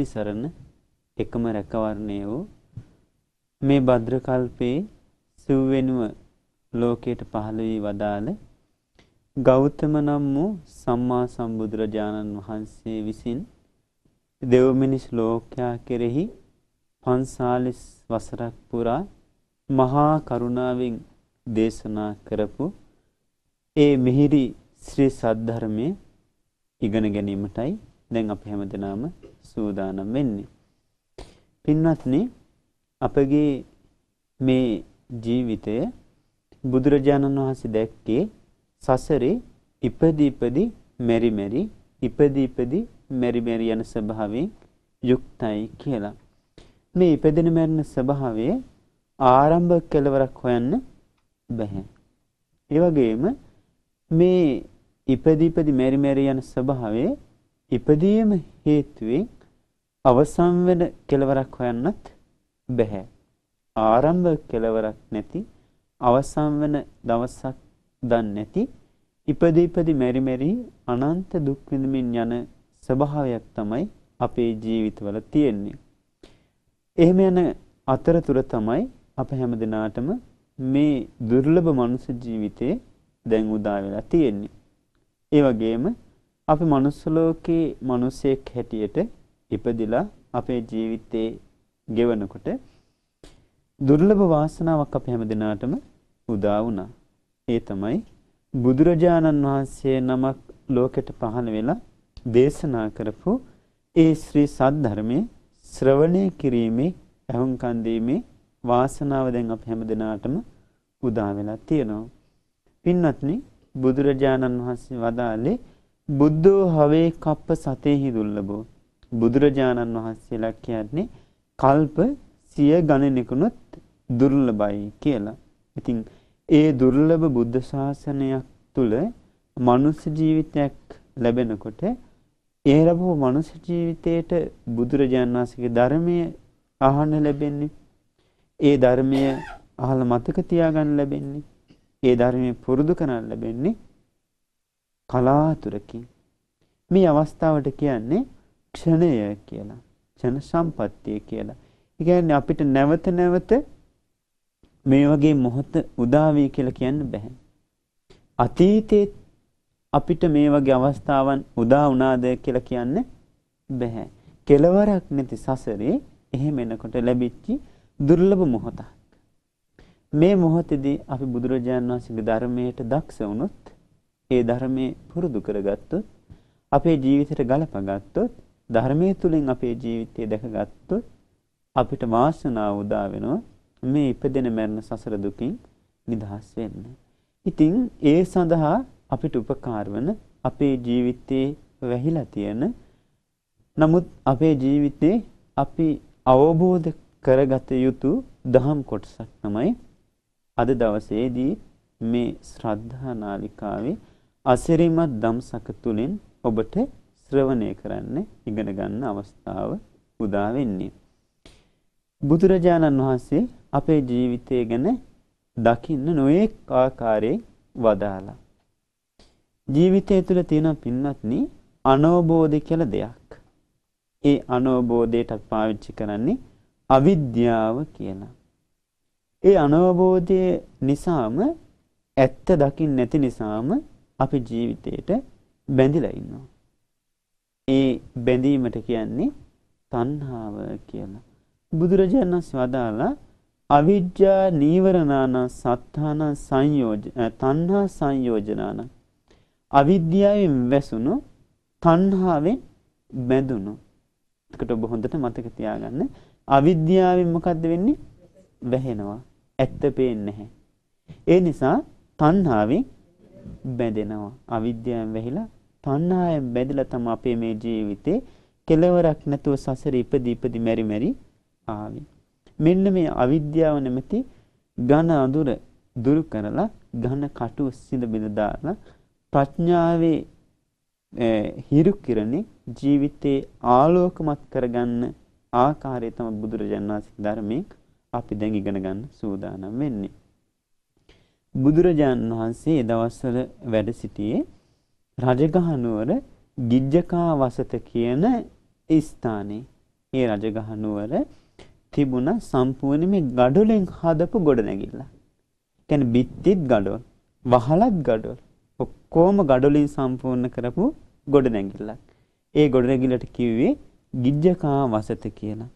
නිවැරදි සරණ එකම රැකවරණය වූ මේ භද්‍රකල්පේ සිව් වෙනුව ලෝකයට පහළ වී වදාළ ගෞතම නම් වූ සම්මා සම්බුදුරජාණන් වහන්සේ විසින් දෙව් මිනිස් ලෝකයා කෙරෙහි 45 වසරක් පුරා මහා කරුණාවෙන් දේශනා කරපු ඒ මිහිරි ශ්‍රී සද්ධර්මයේ ඉගෙන ගැනීමටයි දැන් අපි හැමදෙනාම සූදානම් වෙන්නේ. පින්වත්නි අපගේ මේ ජීවිතය බුදුරජාණන් වහන්සේ දැක්කේ සසරේ ඉපදි ඉපදි මෙරි මෙරි ඉපදි ඉපදි මෙරි මෙරි යන ස්වභාවයෙන් යුක්තයි කියලා. මේ ඉපදෙන මරණ ස්වභාවයේ ආරම්භ කෙලවරක් හොයන්න බැහැ. ඒ වගේම මේ ඉපදි ඉපදි මෙරි මෙරි යන ස්වභාවයේ ඉපදීම හේතුවෙන් අවසන් වෙන කෙලවරක් හොයන්නත් බෑ. ආරම්භ කෙලවරක් නැති අවසන් වෙන දවසක් දන් නැති ඉපදී ඉපදී මෙරි මෙරි අනන්ත දුක් විඳමින් යන ස්වභාවයක් තමයි අපේ ජීවිතවල තියෙන්නේ. එහෙම යන අතරතුර තමයි අප හැම දිනාටම මේ දුර්ලභ මනුෂ්‍ය ජීවිතේ දැන් උදා වෙලා තියෙන්නේ. ඒ වගේම අපි මනුස්ස ලෝකේ මිනිසෙක් හැටියට ඉපදිලා අපේ ජීවිතේ ගෙවනකොට දුර්ලභ වාසනාවක් අප හැම දිනාටම උදා වුණා. ඒ තමයි බුදුරජාණන් වහන්සේ නමක් ලෝකෙට පහළ වෙලා දේශනා කරපු ඒ ශ්‍රී සද්ධර්මයේ ශ්‍රවණය කිරීමේ ඇහුම්කන් දීමේ වාසනාව දැන් අප හැම දිනාටම උදා වෙලා තියෙනවා. පින්වත්නි බුදුරජාණන් වහන්සේ වදාළේ බුද්ධෝ හවේ කප්ප සතේහි දුර්ලභෝ බුදුරජාණන් වහන්සේලා කියන්නේ කල්ප සිය ගණනෙකුනොත් දුර්ලභයි කියලා. ඉතින් ඒ දුර්ලභ බුද්ධ ශාසනයක් තුල මනුෂ්‍ය ජීවිතයක් ලැබෙනකොට ඒ ලැබුණු මනුෂ්‍ය ජීවිතේට බුදුරජාණන් වහන්සේගේ ධර්මය අහන්න ලැබෙන්නේ. ඒ ධර්මය අහලා මතක තියාගන්න ලැබෙන්නේ. ඒ ධර්මය පුරුදු කරන්න ලැබෙන්නේ. කලාතුරකින් මේ අවස්ථාවට කියන්නේ ක්ෂණය කියලා. ක්ෂණ සම්පත්තිය කියලා. ඒ කියන්නේ අපිට නැවත නැවත මේ වගේ මොහොත උදා වෙයි කියලා කියන්න බෑ. අතීතේ අපිට මේ වගේ අවස්ථාවන් උදා වුණාද කියලා කියන්න බෑ. කෙලවරක් නැති සසරේ එහෙම එනකොට ලැබිච්ච දුර්ලභ මොහොතක්. මේ මොහොතේදී අපි බුදුරජාණන් වහන්සේගේ ධර්මයට දක්ෂ වුණොත් ඒ ධර්මයේ පුරුදු කරගත්තොත් අපේ ජීවිතයට ගලපගත්තොත් ධර්මයේ තුලින් අපේ ජීවිතය දැකගත්තොත් අපිට වාසනාව උදා වෙනවා මේ ඉපදෙන මරණ සසර දුකින් නිදහස් වෙන්න. ඉතින් ඒ සඳහා අපිට උපකාර වන අපේ ජීවිතේ වැහිලා තියෙන නමුත් අපේ ජීවිතේ අපි අවබෝධ කරගත යුතු දහම් කොටසක් තමයි අද දවසේදී මේ ශ්‍රද්ධා නාලිකාවේ අසිරිමත් දම්සක තුලින් ඔබට ශ්‍රවණය කරන්න ඉගෙන ගන්න අවස්ථාව උදා වෙන්නේ. බුදුරජාණන් වහන්සේ අපේ ජීවිතය ගැන දකින්න නොඑක් ආකාරයෙන් වදාලා. ජීවිතය තුළ තියෙන පින්වත්නි අනෝබෝධය කියලා දෙයක්. ඒ අනෝබෝධයට පාවිච්චි කරන්නේ අවිද්‍යාව කියලා. ඒ අනවබෝධය නිසාම ඇත්ත දකින්න නැති නිසාම අපි ජීවිතයට බැඳිලා ඉන්නවා. ඒ බැඳීමට කියන්නේ තණ්හාව කියලා. බුදුරජාණන් වහන්සේ වදාලා අවිජ්ජා නීවරණාන සත්තාන සංයෝජන තණ්හා සංයෝජනාන අවිද්‍යාවෙන් වැසුණු තණ්හාවෙන් බැඳුණු. එතකොට ඔබ හොඳට මතක තියාගන්න. අවිද්‍යාවෙන් මොකද්ද වෙන්නේ? වැහෙනවා. ඇත්ත පේන්නේ නැහැ. ඒ නිසා තණ්හාවෙන් බැඳෙනවා. අවිද්‍යාවෙන් වැහිලා තණ්හාවෙන් බැඳලා තම අපේ මේ ජීවිතේ කෙලවරක් නැතුව සසර ඉපදි ඉපදි මෙරි මෙරි ආවේ. මෙන්න මේ අවිද්‍යාව නැමැති ඝන අඳුර දුරු කරලා ඝන කටුව සිඳ බිඳ දාලා ප්‍රඥාවේ හිරු කිරණේ ජීවිතේ ආලෝකමත් කරගන්න ආකාරය තමයි බුදුරජාණන් වහන්සේ ධර්මයෙන් අපි දැන් ඉගෙන ගන්න සූදානම් වෙන්නේ. බුදුරජාණන් වහන්සේ ඒ දවස්වල වැඩ සිටියේ රජගහනුවර ගිජ්ජකා වසත කියන ස්ථානයේ. ඒ රජගහනුවර තිබුණ සම්පූර්ණ මේ ගඩොලෙන් හදපු ගොඩනැගිල්ල. කියන්නේ බිත්තිත් ගඩොල්, වහලත් ගඩොල්. ඔක්කොම ගඩොලින් සම්පූර්ණ කරපු ගොඩනැගිල්ලක්. ඒ ගොඩනැගිල්ලට කිව්වේ ගිජ්ජකා වසත කියලා.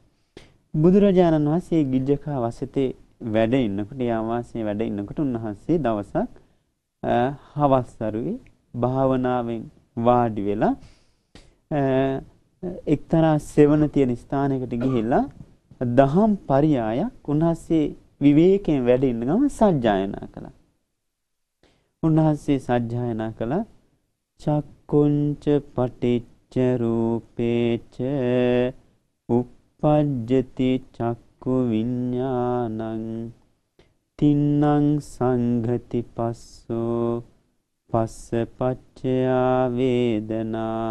බුදුරජාණන් වහන්සේ ගිජ්ජකා වසතේ වැඩ ඉන්නකොට ආවාසයේ වැඩ ඉන්නකොට උන්වහන්සේ දවසක් හවස්තරුවේ භාවනාවෙන් වාඩි වෙලා එක්තරා සෙවණ තියෙන ස්ථානයකට ගිහිල්ලා දහම් පරියායක් උන්වහන්සේ විවේකයෙන් වැඩ ඉන්න ගමන් සජ්ජායනා කළා. උන්වහන්සේ සජ්ජායනා කළා චක්කුංච පටිච්ච රූපේච uppajjati චක් චක්කු විඤ්ඤාණං තින්නං සංඝති පස්සෝ පස්ස පච්චයා වේදනා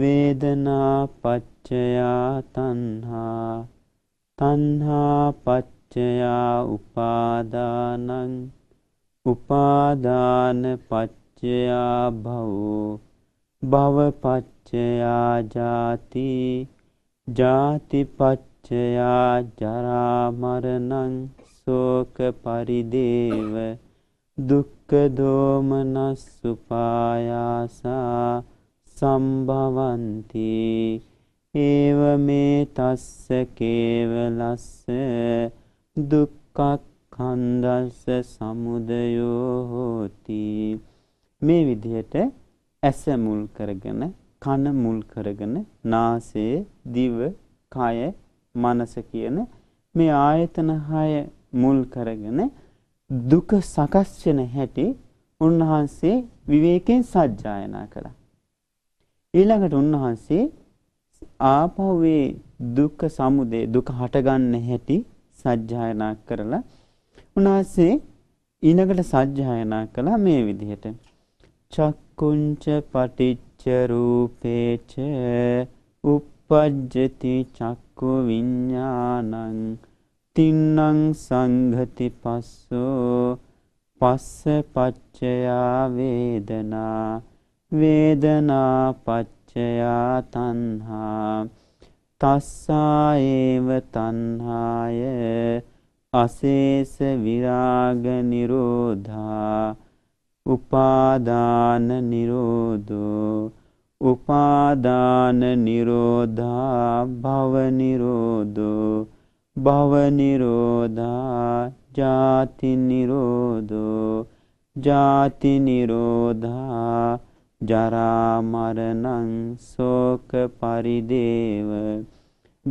වේදනා පච්චයා තණ්හා තණ්හා පච්චයා උපාදානං උපාදාන පච්චයා භවෝ භව පච්චයා ජාති ජාති පච්ච ජයා ජරා මරණං ශෝක පරිදේව දුක්ඛ දෝමනස් උපායාසා සම්භවಂತಿ ඒව මේ තස්ස කේවලස්ස දුක්ඛක්ඛන්දස්ස සමුදයෝ හෝති මේ විදිහට ඇස මුල් කරගෙන කන මුල් කරගෙන නාසය දිව කය මනස කියන මේ ආයතන හය මුල් කරගෙන දුක සකස් වෙන හැටි උන්වහන්සේ විවේකයෙන් සජ්ජායනා කළා. ඊළඟට උන්වහන්සේ ආපහුවේ දුක්ඛ සමුදය දුක හටගන්න හැටි සජ්ජායනා කරලා උන්වහන්සේ ඊළඟට සජ්ජායනා කළා මේ විදිහට චක්කුංච පටිච්ච රූපේච uppajjati චක් චක්කු විඤ්ඤාණං තින්නං සංඝති පස්සෝ පස්ස පච්චයා වේදනා වේදනා පච්චයා තණ්හා තස්සා ඒව තණ්හාය අශේෂ විරාග නිරෝධා උපාදාන නිරෝධෝ උපාදාන නිරෝධා භව නිරෝධෝ භව නිරෝධා ජාති නිරෝධෝ ජාති නිරෝධා ජරා මරණං ශෝක පරිදේව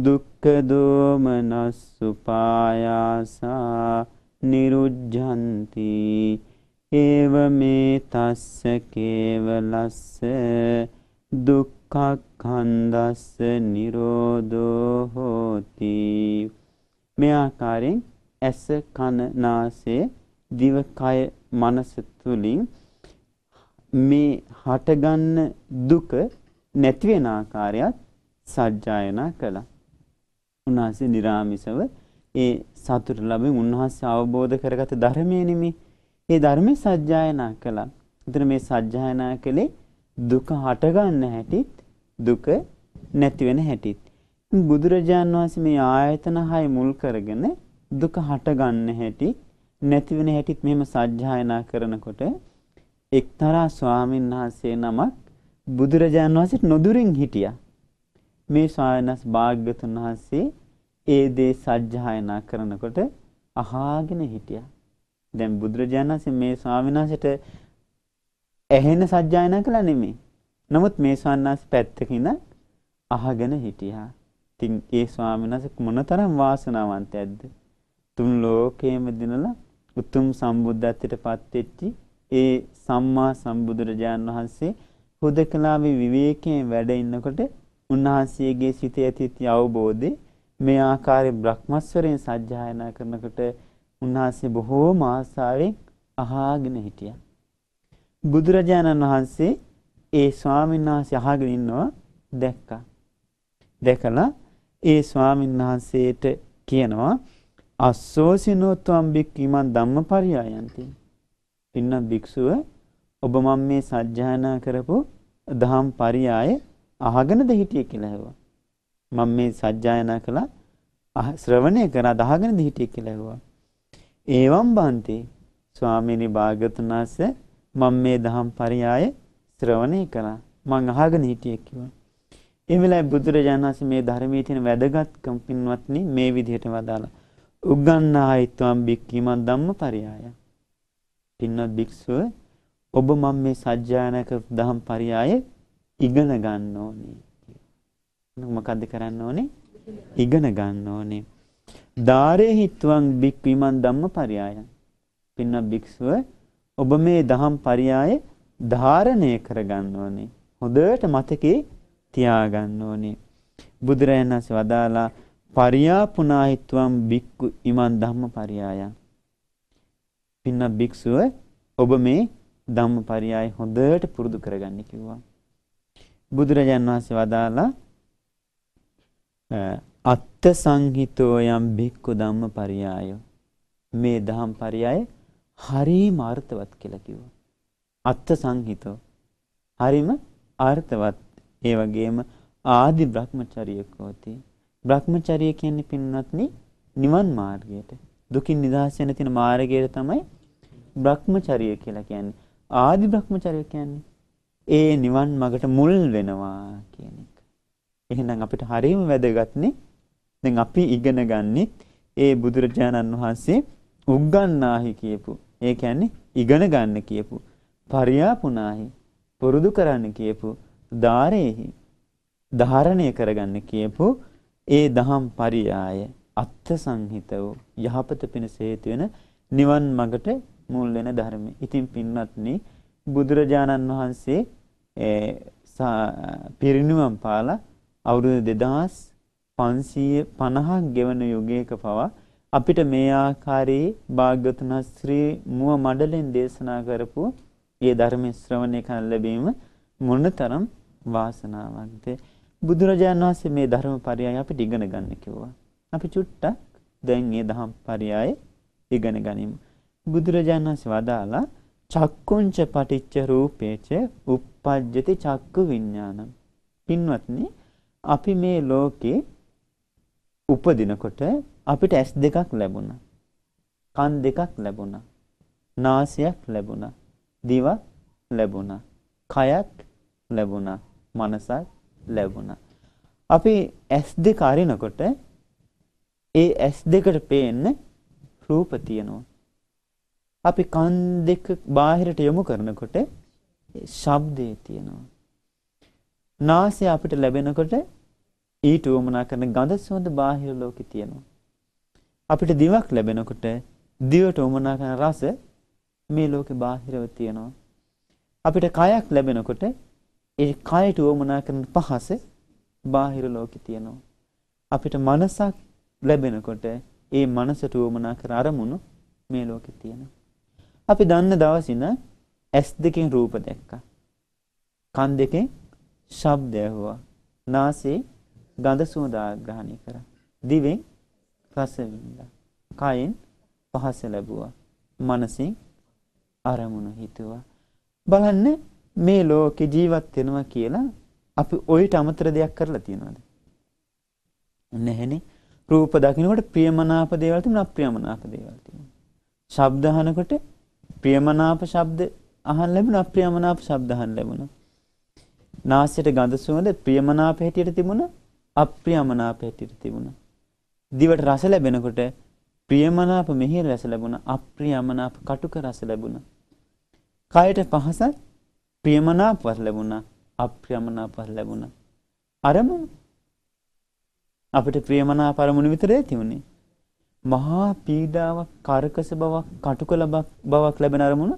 දුක්ඛ දෝමනස්සුපායාසා නිරුද්ධಂತಿ ඒව මේ තස්ස කේවලස්ස දුක්ඛඛන්දස්ස නිරෝධෝ හෝති මේ ආකාරයෙන් ඇස කන නාසය දිව කය මනස තුලින් මේ හටගන්න දුක නැති වෙන ආකාරයත් සජ්ජායනා කළා. උන්වහන්සේ निराமிසව ඒ සතුට ලැබෙන් උන්වහන්සේ අවබෝධ කරගත ධර්මයේ නෙමේ. ඒ ධර්මයේ සජ්ජායනා කළා. එතන මේ සජ්ජායනා කළේ දුක හටගන්න හැටිත් දුක නැති වෙන හැටිත් බුදුරජාන් වහන්සේ මේ ආයතන හය මුල් කරගෙන දුක හටගන්න හැටි නැති වෙන හැටිත් මෙහෙම සජ්ජායනා කරනකොට එක්තරා ස්වාමීන් වහන්සේ නමක් බුදුරජාන් වහන්සේට නොදුරින් හිටියා මේ ස්වාමීන්ස් භාග්‍යතුන් වහන්සේ ඒ දේ සජ්ජායනා කරනකොට අහාගෙන හිටියා දැන් බුදුරජාණන් වහන්සේ මේ ස්වාමීන් වහන්සේට ඇහෙන සජ්ජායනා කළා නෙමෙයි. නමුත් මේ ස්වාමීනාස් පැත්තකින් අහගෙන හිටියා. ඉතින් ඒ ස්වාමීනාස් මොනතරම් වාසනාවන්තයක්ද? තුන් ලෝකයේම දිනලා උතුම් සම්බුද්ධත්වයට පත් වෙච්චි ඒ සම්මා සම්බුදුරජාන් වහන්සේ හුදකලාවේ විවේකයෙන් වැඩ ඉන්නකොට උන්වහන්සේගේ සිතේ ඇති අවබෝධය මේ ආකාරයේ බ්‍රහ්මස්වරයෙන් සජ්ජායනා කරනකොට උන්වහන්සේ බොහෝම ආසාවෙන් අහාගෙන හිටියා. බුදුරජාණන් වහන්සේ ඒ ස්වාමීන් වහන්සේ අහගෙන ඉන්නවා දැක්කා. දැකලා ඒ ස්වාමීන් වහන්සේට කියනවා අස්සෝසිනෝත්වම් බික්කීමන් ධම්මපරියායන්ති. පින්න භික්ෂුව ඔබ මම මේ සජ්ජායනා කරපු දහම් පරියාය අහගෙනද හිටියේ කියලා ඇහුවා. මම මේ සජ්ජායනා කළා ශ්‍රවණය කරා දහගෙනද හිටියේ කියලා ඇහුවා. ඒවම් බන්ති ස්වාමීනි භාගතුනාසේ මම මේ දහම් පරියාය ශ්‍රවණය කළා. මං අහගෙන හිටියේ කිව්වා. ඒ වෙලාවේ බුදුරජාණන් වහන්සේ මේ ධර්මයේ තියෙන වැදගත්කම් පින්වත්නි මේ විදිහට වදාලා. උගන්නායිත්වම් බික්කීමන් ධම්ම පරියාය. පින්වත් භික්ෂුව ඔබ මම මේ සජ්ජායනා කරපු දහම් පරියාය ඉගෙන ගන්න ඕනේ. මොකද්ද කරන්න ඕනේ? ඉගෙන ගන්න ඕනේ. ධාරේ හිත්වං බික් විමන් ධම්ම පරියාය. පින්වත් භික්ෂුව ඔබ මේ දහම් පරියාය ධාරණය කරගන්න ඕනේ. හොඳට මතකේ තියාගන්න ඕනේ. බුදුරයන් වහන්සේ වදාලා පරියාපුනාහිත්වම් බික්කු ඉමන් ධම්ම පරියායන්. පින්න භික්ෂුව ඔබ මේ ධම්ම පරියාය හොඳට පුරුදු කරගන්න කිව්වා. බුදුරජාන් වහන්සේ වදාලා අත්ත සංහිතෝ යම් භික්කු ධම්ම පරියායෝ මේ දහම් පරියාය හරීම අර්ථවත් කියලා කිව්වා. අත්ත සංහිතව. හරිම අර්ථවත්. ඒ වගේම ආදි භ්‍රමචර්යකෝති. භ්‍රමචර්ය කියන්නේ පින්වත්නි නිවන් මාර්ගයට. දුකින් නිදහස් වෙන තියෙන මාර්ගයට තමයි භ්‍රමචර්ය කියලා කියන්නේ. ආදි භ්‍රමචර්ය කියන්නේ ඒ නිවන් මගට මුල් වෙනවා කියන එක. එහෙනම් අපිට හරීම වැදගත්නේ දැන් අපි ඉගෙන ගන්නෙත් ඒ බුදුරජාණන් වහන්සේ උග්ගන්නාහි කියපු ඒ කියන්නේ ඉගෙන ගන්න කියපු පරියාපුනාහි පුරුදු කරන්න කියපු ධාරේහි ධාරණය කරගන්න කියපු ඒ දහම් පරියාය අත්ථ සංහිත වූ යහපත පිණිස හේතු වෙන නිවන් මඟට මුල් වෙන ධර්මයි. ඉතින් පින්වත්නි බුදුරජාණන් වහන්සේ පිරිණුවම් පාලා අවුරුදු 2550ක් ගෙවන යුගයක පවා අපිට මේ ආකාරයේ භාග්‍යවතුන් ශ්‍රී මුව මඩලෙන් දේශනා කරපු ඒ ධර්ම ශ්‍රවණය කරන ලැබීම මොනතරම් වාසනාවක්ද බුදුරජාණන් වහන්සේ මේ ධර්ම පරයය අපිට ඉගෙන ගන්න කිව්වා. අපි චුට්ටක් දැන් මේ ධම් පරයය ඉගෙන ගනිමු. බුදුරජාණන් වහන්සේ වදාලා චක්කුංච පටිච්ච රූපේච uppajjati චක්කු විඥානං. පින්වත්නි අපි මේ ලෝකේ උපදිනකොට අපිට ඇස් දෙකක් ලැබුණා. කන් දෙකක් ලැබුණා. නාසයක් ලැබුණා. දිවක් ලැබුණා. කයක් ලැබුණා. මනසක් ලැබුණා. අපි ඇස් දෙක අරිනකොට ඒ ඇස් දෙකට පේන්න රූප තියෙනවා. අපි කන් දෙක බාහිරට යොමු කරනකොට ශබ්දය තියෙනවා. නාසය අපිට ලැබෙනකොට ඊට උවමනා කරන ගඳ සුවඳ බාහිර ලෝකේ තියෙනවා. අපිට දිවක් ලැබෙනකොට දිවට උමනා කරන රස මේ ලෝකේ බාහිරව තියෙනවා. අපිට කයක් ලැබෙනකොට ඒ කයට උමනා කරන පහස බාහිර ලෝකේ තියෙනවා. අපිට මනසක් ලැබෙනකොට ඒ මනසට උමනා කරන අරමුණු මේ ලෝකේ තියෙනවා. අපි දන්න දවසින ඇස් දෙකෙන් රූප දැක්කා. කන් දෙකෙන් ශබ්ද ඇහුවා. නාසයෙන් ගඳ සුවඳ ආග්‍රහණය කරා. දිවෙන් රස විඳලා. කයින් පහස ලැබුවා. මනසින් අරමුණු හිතුවා. බලන්න මේ ලෝකේ ජීවත් වෙනවා කියලා අපි ඔයිට අමතර දෙයක් කරලා තියනවාද? නැහැනේ. රූප දකින්නකොට ප්‍රියමනාප දේවල් තිබුණා අප්‍රියමනාප දේවල් තිබුණා. ශබ්ද අහනකොට ප්‍රියමනාප ශබ්ද අහන්න ලැබුණා අප්‍රියමනාප ශබ්ද අහන්න ලැබුණා. නාසයට ගඳ සුවඳ ප්‍රියමනාප හැටියට තිබුණා අප්‍රියමනාප හැටියට තිබුණා. දිවට රස ලැබෙනකොට ප්‍රියමනාප මෙහෙර රස ලැබුණා. අප්‍රියමනාප කටුක රස ලැබුණා. කයට පහසත් ප්‍රියමනාප රස ලැබුණා. අප්‍රියමනාප රස ලැබුණා. අරම අපිට ප්‍රියමනාප අරමුණු විතරේ තිබුණේ. මහා පීඩාවක්, කරකස බවක්, කටුක බවක් ලැබෙන අරමුණ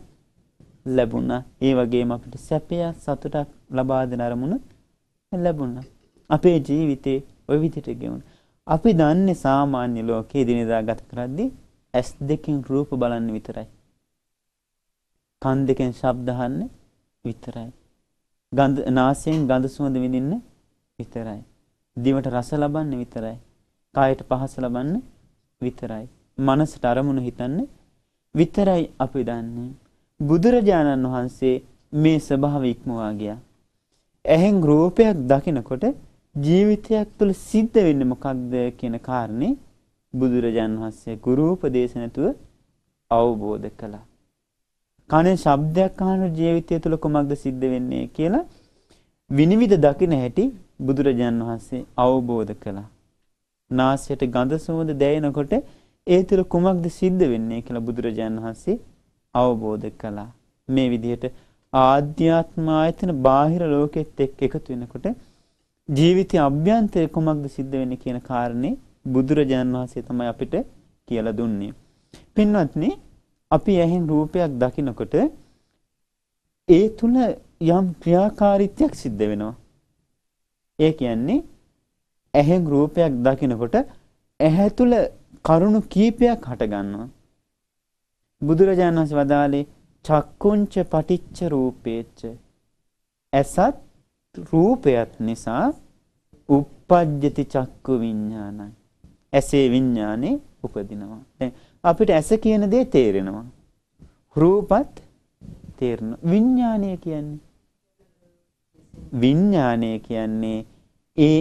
ලැබුණා. ඒ වගේම අපිට සැපයක්, සතුටක් ලබා දෙන අරමුණ ලැබුණා. අපේ ජීවිතේ ওই විදිහට ගෙවුණා. අපි දන්නේ සාමාන්‍ය ලෝකයේ දිනදා ගත කරද්දී ඇස් දෙකෙන් රූප බලන්න විතරයි. කන් දෙකෙන් ශබ්ද අහන්න විතරයි. ගඳ නාසයෙන් ගඳ සුවඳ විඳින්න විතරයි. දිවට රස ලබන්න විතරයි. කායට පහස ලබන්න විතරයි. මනසට අරමුණු හිතන්න විතරයි අපි දන්නේ. බුදුරජාණන් වහන්සේ මේ ස්වභාව ඉක්මවා ගියා. ඇහෙන් රූපයක් දකිනකොට ජීවිතයක් තුළ සිද්ධ වෙන්නේ මොකක්ද කියන කාරණේ බුදුරජාන් වහන්සේ ගුරු උපදේශ නැතුව අවබෝධ කළා. කනේ ශබ්දයක් අහන ජීවිතය තුළ කොමක්ද සිද්ධ වෙන්නේ කියලා විනිවිද දකින හැටි බුදුරජාන් වහන්සේ අවබෝධ කළා. නාසයට ගඳ සුවඳ දැනෙනකොට ඒ තුළ කොමක්ද සිද්ධ වෙන්නේ කියලා බුදුරජාන් වහන්සේ අවබෝධ කළා. මේ විදිහට ආධ්‍යාත්ම ආයතන බාහිර ලෝකෙත් එක්ක එකතු වෙනකොට ජීවිතය අභ්‍යන්තය කුමක්ද සිද්ධ වෙන්නේ කියන කාරණේ බුදුරජාණන් වහන්සේ තමයි අපිට කියලා දුන්නේ. පින්වත්නි, අපි ඇහෙන් රූපයක් දකිනකොට ඒ තුල යම් ක්‍රියාකාරීත්වයක් සිද්ධ වෙනවා. ඒ කියන්නේ ඇහෙන් රූපයක් දකිනකොට ඇහැ තුල කරුණු කීපයක් හටගන්නවා. බුදුරජාණන් වහන්සේ වදාළේ චක්කුංච පටිච්ච රූපේච්ච ඇසත් රූපයත් නිසා uppajjati චක්කු විඥානයි. ඇසේ විඥානේ උපදිනවා. දැන් අපිට ඇස කියන දේ තේරෙනවා. රූපත් තේරෙන විඥානය කියන්නේ විඥානය කියන්නේ ඒ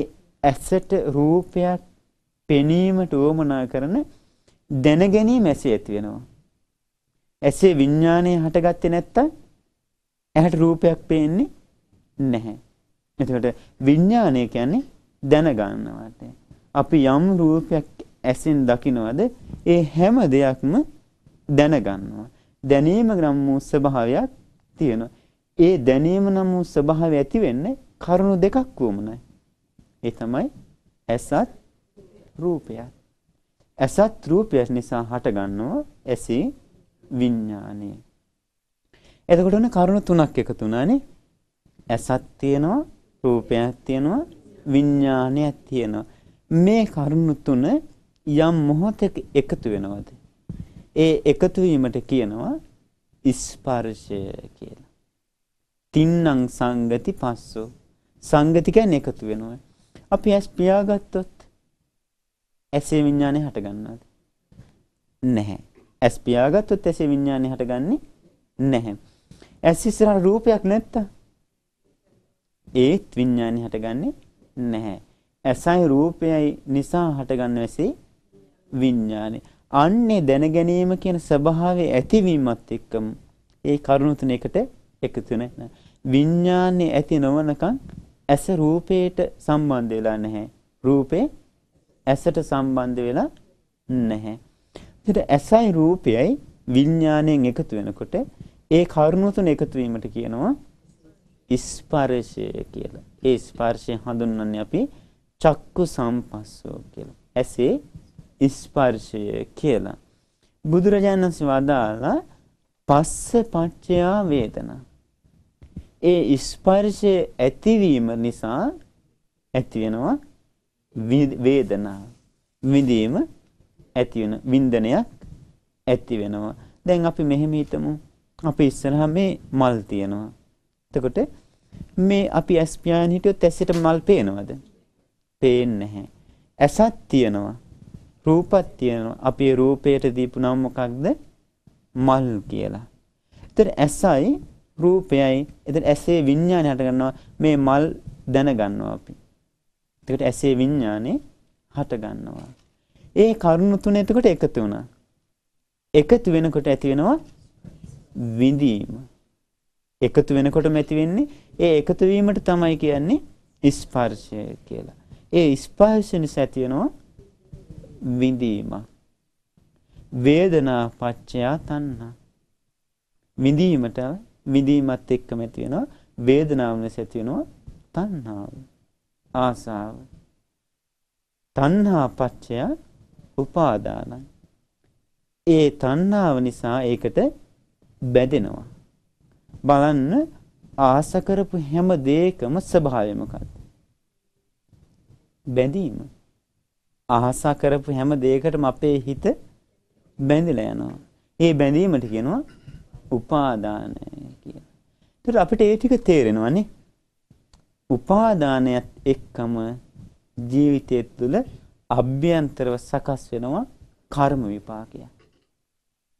ඇසට රූපයක් පෙනීමට උවමනා කරන දැන ගැනීම ඇසේ ඇති වෙනවා. ඇසේ විඥානය හටගත්තේ නැත්තම් ඇහැට රූපයක් පේන්නේ නැහැ. එතකොට විඥානය කියන්නේ දැනගන්නවට. අපි යම් රූපයක් ඇසෙන් දකිනවද ඒ හැම දෙයක්ම දැනගන්නවා. දැනීම නම් වූ ස්වභාවයක් තියෙනවා. ඒ දැනීම නම් වූ ස්වභාවය ඇති වෙන්නේ කරුණු දෙකක් වුමනයි. ඒ තමයි ඇසත් රූපයත්. ඇසත් රූපය නිසා හටගන්නවා ඇසි විඥානය. එතකොට ඔන්න කරුණු තුනක් එකතු වුණානේ. ඇසත් තියෙනවා රූපයක් තියෙනවා විඥානයක් තියෙනවා මේ කරුණු තුන යම් මොහොතක එකතු වෙනවද ඒ එකතු වීමට කියනවා ස්පර්ශය කියලා තින්නම් සංගති පස්සෝ සංගති කියන්නේ එකතු වෙනවා අපි ඇස් පියාගත්තොත් ඇසේ විඥානය හටගන්නවද නැහැ ඇස් පියාගත්තොත් ඇසේ විඥානය හටගන්නේ නැහැ ඇස් ඉස්සරහ රූපයක් නැත්තම් ඒත් විඥානය හටගන්නේ නැහැ. ඇසයි රූපයයි නිසා හටගන්න වෙසේ විඥානය. අන්නේ දැන ගැනීම කියන ස්වභාවයේ ඇතිවීමත් එක්කම ඒ කරුණු තුන එකට එකතු වෙන විඥානේ ඇති නොවනකන් ඇස රූපයට සම්බන්ධ වෙලා නැහැ රූපේ ඇසට සම්බන්ධ වෙලා නැහැ එතකොට ඇසයි රූපයයි විඥාණයෙන් එකතු වෙනකොට ඒ කරුණු තුන එකතු වීමට කියනවා ස්පර්ශය කියලා. ඒ ස්පර්ශය හඳුන්වන්නේ අපි චක්කු සම්පස්සෝ කියලා. ඇසේ ස්පර්ශය කියලා. බුදුරජාණන් වහන්සේ වදාලා පස්ස පච්චයා වේදනා. ඒ ස්පර්ශය ඇතිවීම නිසා ඇති වෙනවා වේදනාව. විඳීම ඇති වෙන වින්දනයක් ඇති වෙනවා. දැන් අපි මෙහෙම හිතමු. අපි ඉස්සරහා මේ මල් තියෙනවා. එතකොට මේ අපි ඇස් පියාගෙන හිටියොත් ඇසෙට මල් පේනවද? පේන්නේ නැහැ. ඇසක් තියෙනවා. රූපක් තියෙනවා. අපි රූපයට දීපු නම මොකක්ද? මල් කියලා. ඒතර ඇසයි රූපයයි එතන ඇසේ විඤ්ඤාණය හට ගන්නවා මේ මල් දැන ගන්නවා අපි. එතකොට ඇසේ විඤ්ඤාණය හට ගන්නවා. ඒ කරුණු තුන එතකොට එකතු වුණා. එකතු වෙනකොට ඇති වෙනවා විඳීම. එකතු වෙනකොටම ඇති වෙන්නේ ඒ එකතු වීමට තමයි කියන්නේ ස්පර්ශය කියලා. ඒ ස්පර්ශය නිසා තියෙනවා විඳීම. වේදනා පත්‍ය තණ්හා. විඳීමට විඳීමත් එක්කම ඇති වෙනවා වේදනාව නිසා ඇති වෙනවා තණ්හාව. ආසාව. තණ්හා පත්‍ය උපාදානයි. ඒ තණ්හාව නිසා ඒකට බැඳෙනවා. බලන්න ආස කරපු හැම දෙයකම ස්වභාවය මොකක්ද? බැඳීම. ආස කරපු හැම දෙයකටම අපේ හිත බැඳිලා යනවා. ඒ බැඳීමට කියනවා උපාදානය කියලා. ඒතර අපිට ඒ ටික තේරෙනවනේ. උපාදානයත් එක්කම ජීවිතය තුළ අභ්‍යන්තරව සකස් වෙනවා කර්ම විපාකයක්.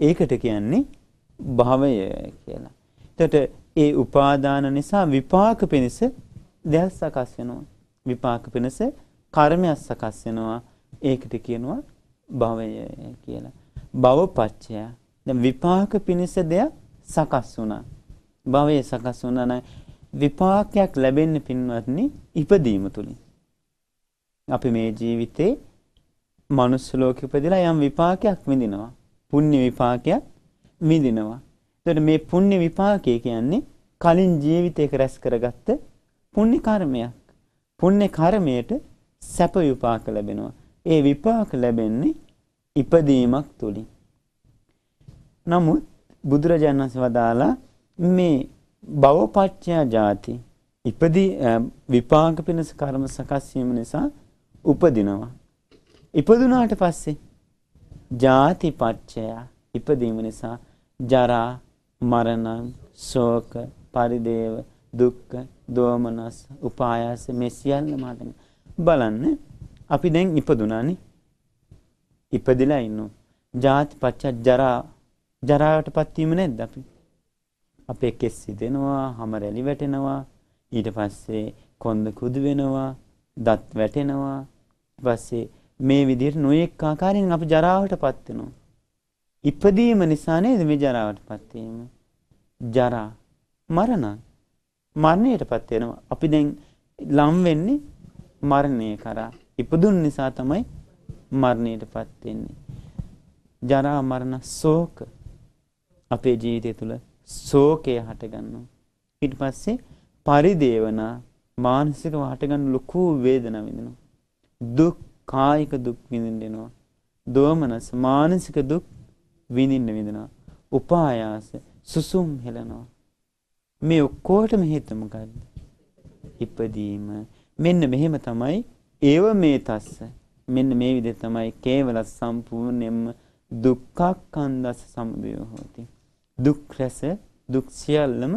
ඒකට කියන්නේ භවය කියලා. එතකොට ඒ උපාදාන නිසා විපාක පිණිස දෙයක් සකස් වෙනවා. විපාක පිණිස කර්මයක් සකස් වෙනවා. ඒකට කියනවා භවය කියලා. භවපච්චය. දැන් විපාක පිණිස දෙයක් සකස් වුණා. භවය සකස් වුණා නම් විපාකයක් ලැබෙන්න පින්වත්නි ඉපදීම තුලින්. අපි මේ ජීවිතේ මනුස්ස ලෝකෙ ඉපදලා යම් විපාකයක් විඳිනවා. පුණ්‍ය විපාකයක් විඳිනවා. එතකොට මේ පුණ්‍ය විපාකය කියන්නේ කලින් ජීවිතයක රැස් කරගත්ත පුණ්‍ය කර්මයක්. පුණ්‍ය කර්මයට සැප විපාක ලැබෙනවා. ඒ විපාක ලැබෙන්නේ ඉපදීමක් තුලින්. නමුත් බුදුරජාණන් වහන්සේ වදාලා මේ භවපච්චය ජාති ඉපදී විපාක පිණිස කර්ම සකස් වීම නිසා උපදිනවා. ඉපදුනාට පස්සේ ජාතිපච්චය ඉපදීම නිසා ජරා මරණං ශෝක පරිදේව දුක්ඛ දෝමනස් උපායාස මේ සියල්ල මාතන බලන්න අපි දැන් ඉපදුනානේ ඉපදිලා ඉන්නවා ජාතිපච්ච ජරා ජරාවටපත් වීම නැද්ද අපි අපේ කෙස් සිදෙනවා හැම රැලි වැටෙනවා ඊට පස්සේ කොන්ද කුදු වෙනවා දත් වැටෙනවා ඊට පස්සේ මේ විදිහට නොයෙක් ආකාරයෙන් අපි ජරාවටපත් වෙනවා ඉපදීම නිසා නේද මේ ජරාවටපත් වීම. ජරා මරණ මරණයටපත් වෙනවා. අපි දැන් ලම් වෙන්නේ මරණය කරා. ඉපදුන් නිසා තමයි මරණයටපත් වෙන්නේ. ජරා මරණ ශෝක අපේ ජීවිතය තුළ ශෝකය හටගන්නවා. ඊට පස්සේ පරිදේවනා මානසිකව හටගන්න ලොකු වේදනාවක් විඳිනවා. දුක් කායික දුක් විඳින්න දෙනවා. දෝමනස් මානසික දුක් විඳින්න විඳිනවා. උපායාස සුසුම් හෙලනවා. මේ ඔක්කොටම හේතු මොකද්ද? ඉපදීම. මෙන්න මෙහෙම තමයි ඒව මේ තස්ස. මෙන්න මේ විදිහ තමයි කේවල සම්පූර්ණයෙන්ම දුක්ඛක්ඛන්දස සමුදය හොති. දුක් රස දුක් සියල්ලම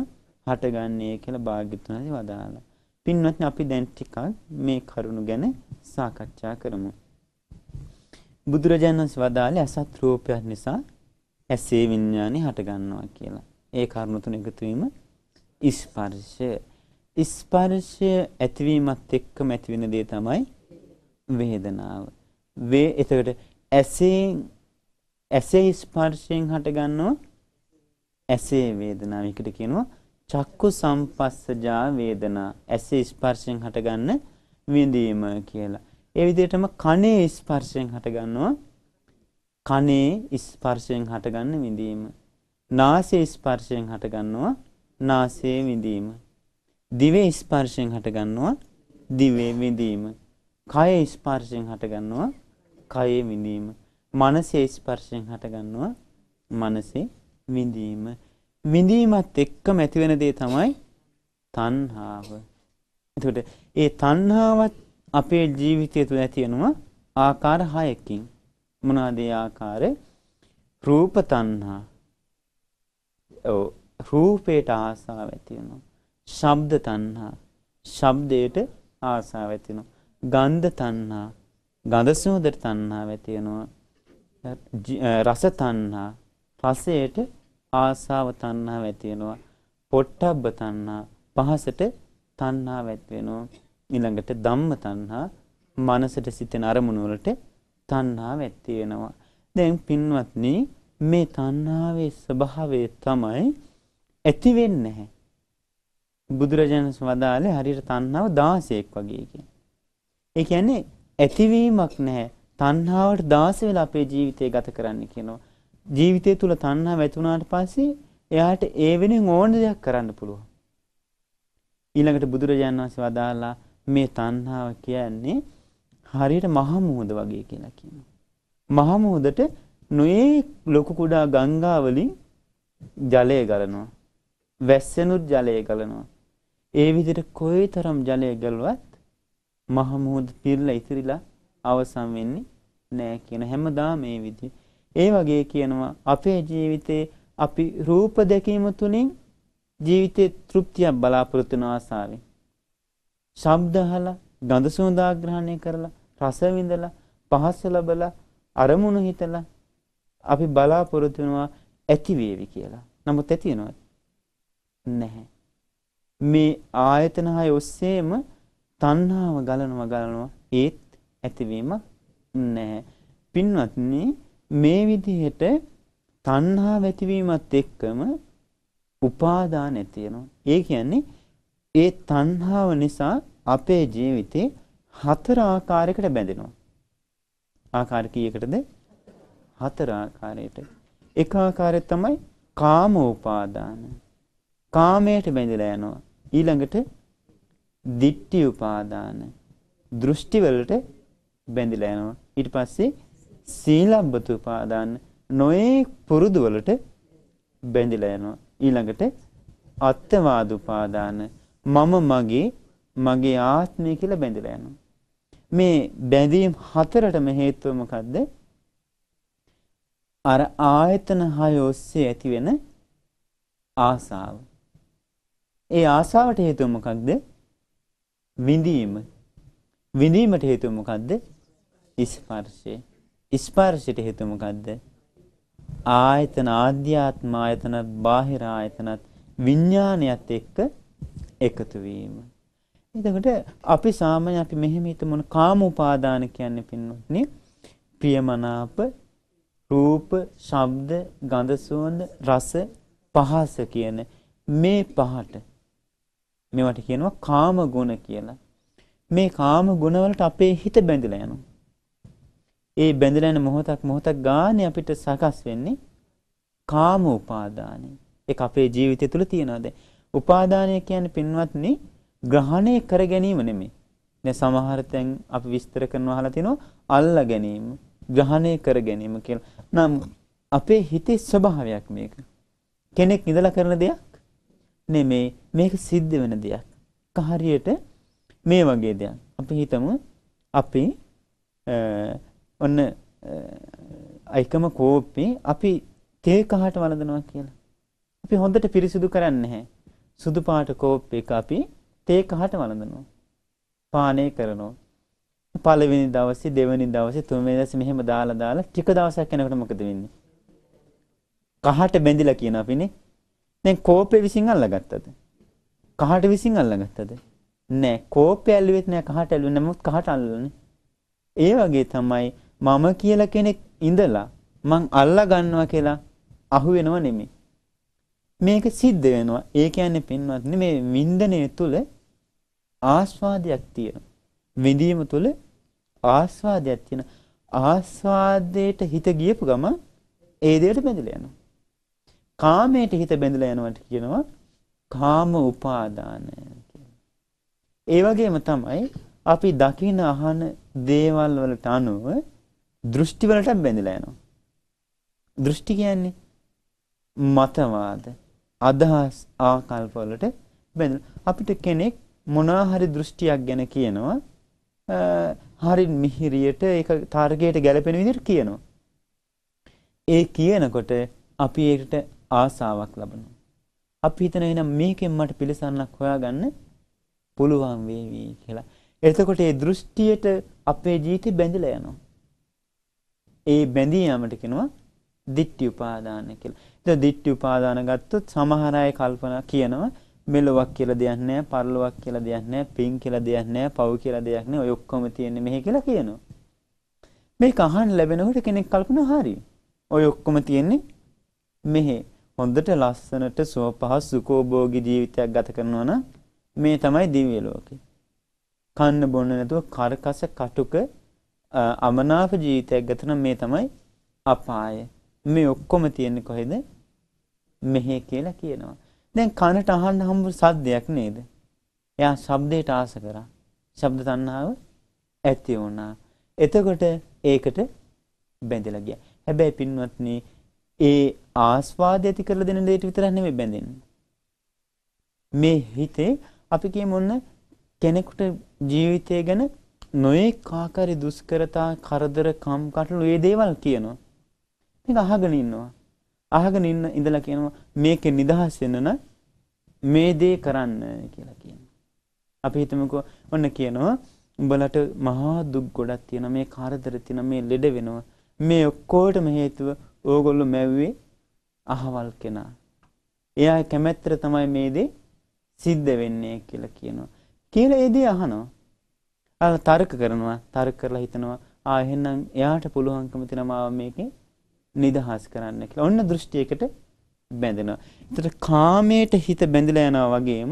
හටගන්නේ කියලා භාග්‍යතුන් හරි වදාලා. පින්වත්නි අපි දැන් ටිකක් මේ කරුණු ගැන සාකච්ඡා කරමු. බුදුරජාණන් වදාළේ අසත් රූපයක් නිසා හැසේ විඥානි හට ගන්නවා කියලා. ඒ කරුණු තුන එකතු වීම ස්පර්ශය. ස්පර්ශය ඇතිවීමත් එක්කම ඇති වෙන දේ තමයි වේදනාව. වේ එතකොට ඇසෙන් ඇසේ ස්පර්ශයෙන් හට ගන්නවා ඇසේ වේදනාව. ඒකට කියනවා චක්කු සම්පස්සජා වේදනා. ඇසේ ස්පර්ශයෙන් හටගන්න විඳීම කියලා. ඒ විදිහටම කනේ ස්පර්ශයෙන් හටගන්නවා කනේ ස්පර්ශයෙන් හටගන්න විඳීම. නාසයේ ස්පර්ශයෙන් හටගන්නවා නාසයේ විඳීම. දිවේ ස්පර්ශයෙන් හටගන්නවා දිවේ විඳීම. කය ස්පර්ශයෙන් හටගන්නවා කයේ විඳීම. මනසේ ස්පර්ශයෙන් හටගන්නවා මනසේ විඳීම. විඳීමත් එක්කම ඇතිවෙන දේ තමයි තණ්හාව. එතකොට ඒ තණ්හාවත් අපේ ජීවිතය තුළ ඇති වෙනවා ආකාර 6කින්. මොනවාද ආකාරය? රූප තණ්හා. ඔව් රූපේට ආසාව ඇති වෙනවා. ශබ්ද තණ්හා. ශබ්දයට ආසාව ඇති වෙනවා. ගන්ධ තණ්හා. ගඳ සුවඳට තණ්හාව ඇති වෙනවා. රස තණ්හා. රසයට ආසාව තණ්හාව ඇති වෙනවා. පොට්ටබ්බ තණ්හා. පහසට තණ්හාව ඇති වෙනවා. ඊළඟට ධම්ම තණ්හා. මනසට සිතෙන අරමුණු වලට තණ්හාව ඇති වෙනවා. දැන් පින්වත්නි මේ තණ්හාවේ ස්වභාවය තමයි ඇති වෙන්නේ නැහැ. බුදුරජාණන් වදාළේ හරියට තණ්හාව 16ක් වගේ කියන. ඒ කියන්නේ ඇතිවීමක් නැහැ. තණ්හාවට 16 වෙලා අපේ ජීවිතය ගත කරන්න කියනවා. ජීවිතය තුල තණ්හාව ඇති වුණාට පස්සේ එයාට ඒ වෙනින් ඕන දෙයක් කරන්න පුළුවන්. ඊළඟට බුදුරජාණන් වහන්සේ වදාලා මේ තණ්හාව කියන්නේ හරියට මහා මුහුද වගේ කියලා කියනවා. මහා මුහුදට නොයේ ලොකු කුඩා ගංගා වලින් ජලය ගලනවා. වැස්සෙනුත් ජලය ගලනවා. ඒ විදිහට කොයිතරම් ජලය ගලුවත් මහා මුහුද පිරලා ඉතිරිලා අවසන් වෙන්නේ නෑ කියන හැමදාම මේ විදිහ. ඒ වගේ කියනවා අපේ ජීවිතේ අපි රූප දැකීම තුලින් ජීවිතේ තෘප්තියක් බලාපොරොත්තු වෙන ආසාවෙන්. ශබ්ද අහලා ගඳ සුවඳ ආග්‍රහණය කරලා රස විඳලා පහස ලැබලා අරමුණු හිතලා අපි බලාපොරොත්තු වෙනවා ඇති වේවි කියලා. නමුත් ඇති වෙනවද? නැහැ. මේ ආයතන හය ඔස්සේම තණ්හාව ගලනවා ගලනවා ඒත් ඇතිවීමක් නැහැ. පින්වත්නි මේ විදිහට තණ්හාව ඇතිවීමත් එක්කම උපාදාන ඇති වෙනවා. ඒ කියන්නේ ඒ තණ්හාව නිසා අපේ ජීවිතේ හතර ආකාරයකට බැඳෙනවා. ආකාර කීයකටද? හතර ආකාරයට. එක ආකාරය තමයි කාම උපාදාන. කාමයට බැඳලා යනවා. ඊළඟට දිට්ඨි උපාදාන. දෘෂ්ටි වලට බැඳලා යනවා. ඊට පස්සේ සීලබ්බත උපාදාන නොයේ පුරුදු වලට බැඳලා යනවා. ඊළඟට අත්වාද උපාදාන මම මගේ මගේ ආත්මය කියලා බැඳලා යනවා. මේ බැඳීම් හතරටම හේතුව මොකද්ද? අර ආයතන හය ඔස්සේ ඇතිවෙන ආසාව. ඒ ආසාවට හේතුව මොකක්ද? විඳීම. විඳීමට හේතුව මොකක්ද? ස්පර්ශය. ස්පර්ශයට හේතුව මොකක්ද? ආයතන ආධ්‍යාත්ම ආයතන බාහිර ආයතනත් විඥානයත් එක්ක එකතු වීම. එතකොට අපි සාමාන්‍ය අපි මෙහෙම හිතමු කාම උපාදාන කියන්නේ පින්නොත්නි ප්‍රියමනාප රූප, ශබ්ද, ගඳ සුවඳ, රස, පහස කියන මේ පහට මේවට කියනවා කාම ගුණ කියලා. මේ කාම ගුණ වලට අපේ හිත බැඳිලා යනවා. ඒ බැඳිලා යන මොහොතක් මොහොතක් ගානේ අපිට සකස් වෙන්නේ කාම උපාදානයි. ඒක අපේ ජීවිතය තුළ තියනවා දැන්. උපාදානය කියන්නේ පින්වත්නි ග්‍රහණය කර ගැනීම නෙමෙයි. දැන් සමහර තැන් අපි විස්තර කරනවා අහලා තිනවා අල්ලා ගැනීම, ග්‍රහණය කර ගැනීම කියලා. නම් අපේ හිතේ ස්වභාවයක් මේක. කෙනෙක් ඉඳලා කරන දෙයක් නෙමෙයි. මේක සිද්ධ වෙන දෙයක්. හරියට මේ වගේ දෙයක්. අපි හිතමු අපි ඔන්න එකම කෝප්පේ අපි තේ කහට වළඳනවා කියලා. අපි හොඳට පිරිසිදු කරන්නේ නැහැ. සුදු පාට කෝප් එක අපි තේ කහට වළඳනවා. පානය කරනවා. පළවෙනි දවසේ දෙවෙනි දවසේ තුන්වෙනි දවසේ මෙහෙම දාලා දාලා ටික දවසක් යනකොට මොකද වෙන්නේ? කහට බැඳිලා කියන අපිනේ. දැන් කෝපය විසින් අල්ලගත්තද? කහට විසින් අල්ලගත්තද? නෑ. කෝපය ඇල්ලුවෙත් නෑ කහට ඇල්ලුවේ. නමුත් කහට අල්ලන්නේ. ඒ වගේ තමයි මම කියලා කෙනෙක් ඉඳලා මං අල්ලා ගන්නවා කියලා අහු වෙනව නෙමෙයි. මේක සිද්ධ වෙනවා. ඒ කියන්නේ පින්වත්නි මේ වින්දනය තුළ ආස්වාදයක් තියෙනවා. විඳීම තුළ ආස්වාදයක් තියෙන ආස්වාදයට හිත ගියපු ගම ඒ දෙයට බැඳිලා යනවා. කාමයට හිත බැඳිලා යනවට කියනවා කාම උපාදානය කියලා. ඒ වගේම තමයි අපි දකින අහන දේවල් වලට අනුව දෘෂ්ටි වලට බැඳිලා යනවා. දෘෂ්ටි කියන්නේ මතවාද අදහස් ආකල්ප වලට බැඳලා අපිට කෙනෙක් මොනවා හරි දෘෂ්ටියක් ගැන කියනවා. හරි මිහිරියට ඒක තාර්කයට ගැලපෙන විදිහට කියනවා. ඒ කියනකොට අපි ඒකට ආසාවක් ලබනවා. අපි හිතන වෙන මේකෙන් මට පිළිසන්නක් හොයාගන්න පුළුවන් වේවි කියලා. එතකොට ඒ දෘෂ්ටියට අපේ ජීවිතය බැඳිලා යනවා. ඒ බැඳී යාමට කියනවා දිට්ඨි උපාදාන කියලා. ඉතින් දිට්ඨි උපාදාන ගත්තොත් සමහර අය කල්පනා කියනවා මෙලොවක් කියලා දෙයක් නැහැ, පරලොවක් කියලා දෙයක් නැහැ, පින් කියලා දෙයක් නැහැ, පව් කියලා දෙයක් නැහැ. ඔය ඔක්කොම තියෙන්නේ මෙහි කියලා කියනවා. මේක අහන්න ලැබෙනකොට කෙනෙක් කල්පනා හරි. ඔය ඔක්කොම තියෙන්නේ මෙහි. හොඳට ලස්සනට සුවපහසු සුඛෝභෝගී ජීවිතයක් ගත කරනවා නම් මේ තමයි දිව්‍ය ලෝකේ. කන්න බොන්න නැතුව කරකස කටුක අමනාප ජීවිතයක් ගත නම් මේ තමයි අපාය. මේ ඔක්කොම තියෙන්නේ කොහෙද? මෙහි කියලා කියනවා. දැන් කනට අහන්න හම්බ සද්දයක් නේද? එයා ශබ්දයට ආස කරා. ශබ්ද තණ්හාව ඇති වුණා. එතකොට ඒකට බැඳිලා ගියා. හැබැයි පින්වත්නි ඒ ආස්වාදය ඇති කරලා දෙන දෙයට විතරක් නෙමෙයි බැඳෙන්නේ. මේ හිතේ අපි කියමු ඔන්න කෙනෙකුට ජීවිතය ගැන නොයෙක් ආකාරي දුෂ්කරතා, කරදර, කම්කටොළු මේ දේවල් කියනවා. මේක අහගෙන ඉන්නවා. අහගෙන ඉන්න ඉඳලා කියනවා මේකේ නිදහස් වෙන්න නම් මේ දේ කරන්න කියලා කියනවා. අපි හිතමුකෝ ඔන්න කියනවා උඹලට මහා දුක් ගොඩක් තියෙන මේ කාරදර තියෙන මේ ලෙඩ වෙනවා මේ ඔක්කොටම හේතුව ඕගොල්ලෝ මැව්වේ අහවල් කෙනා. එයා කැමැත්තට තමයි මේ දේ සිද්ධ වෙන්නේ කියලා කියනවා. කියලා ඒ දේ අහනවා. අර තර්ක කරනවා, තර්ක කරලා හිතනවා, ආ එහෙනම් එයාට පුළුවන්කම තියෙනවා මේකේ නිදහස් කරන්න කියලා. ඔන්න දෘෂ්ටියකට බැඳෙනවා. එතකොට කාමයට හිත බැඳිලා යනවා වගේම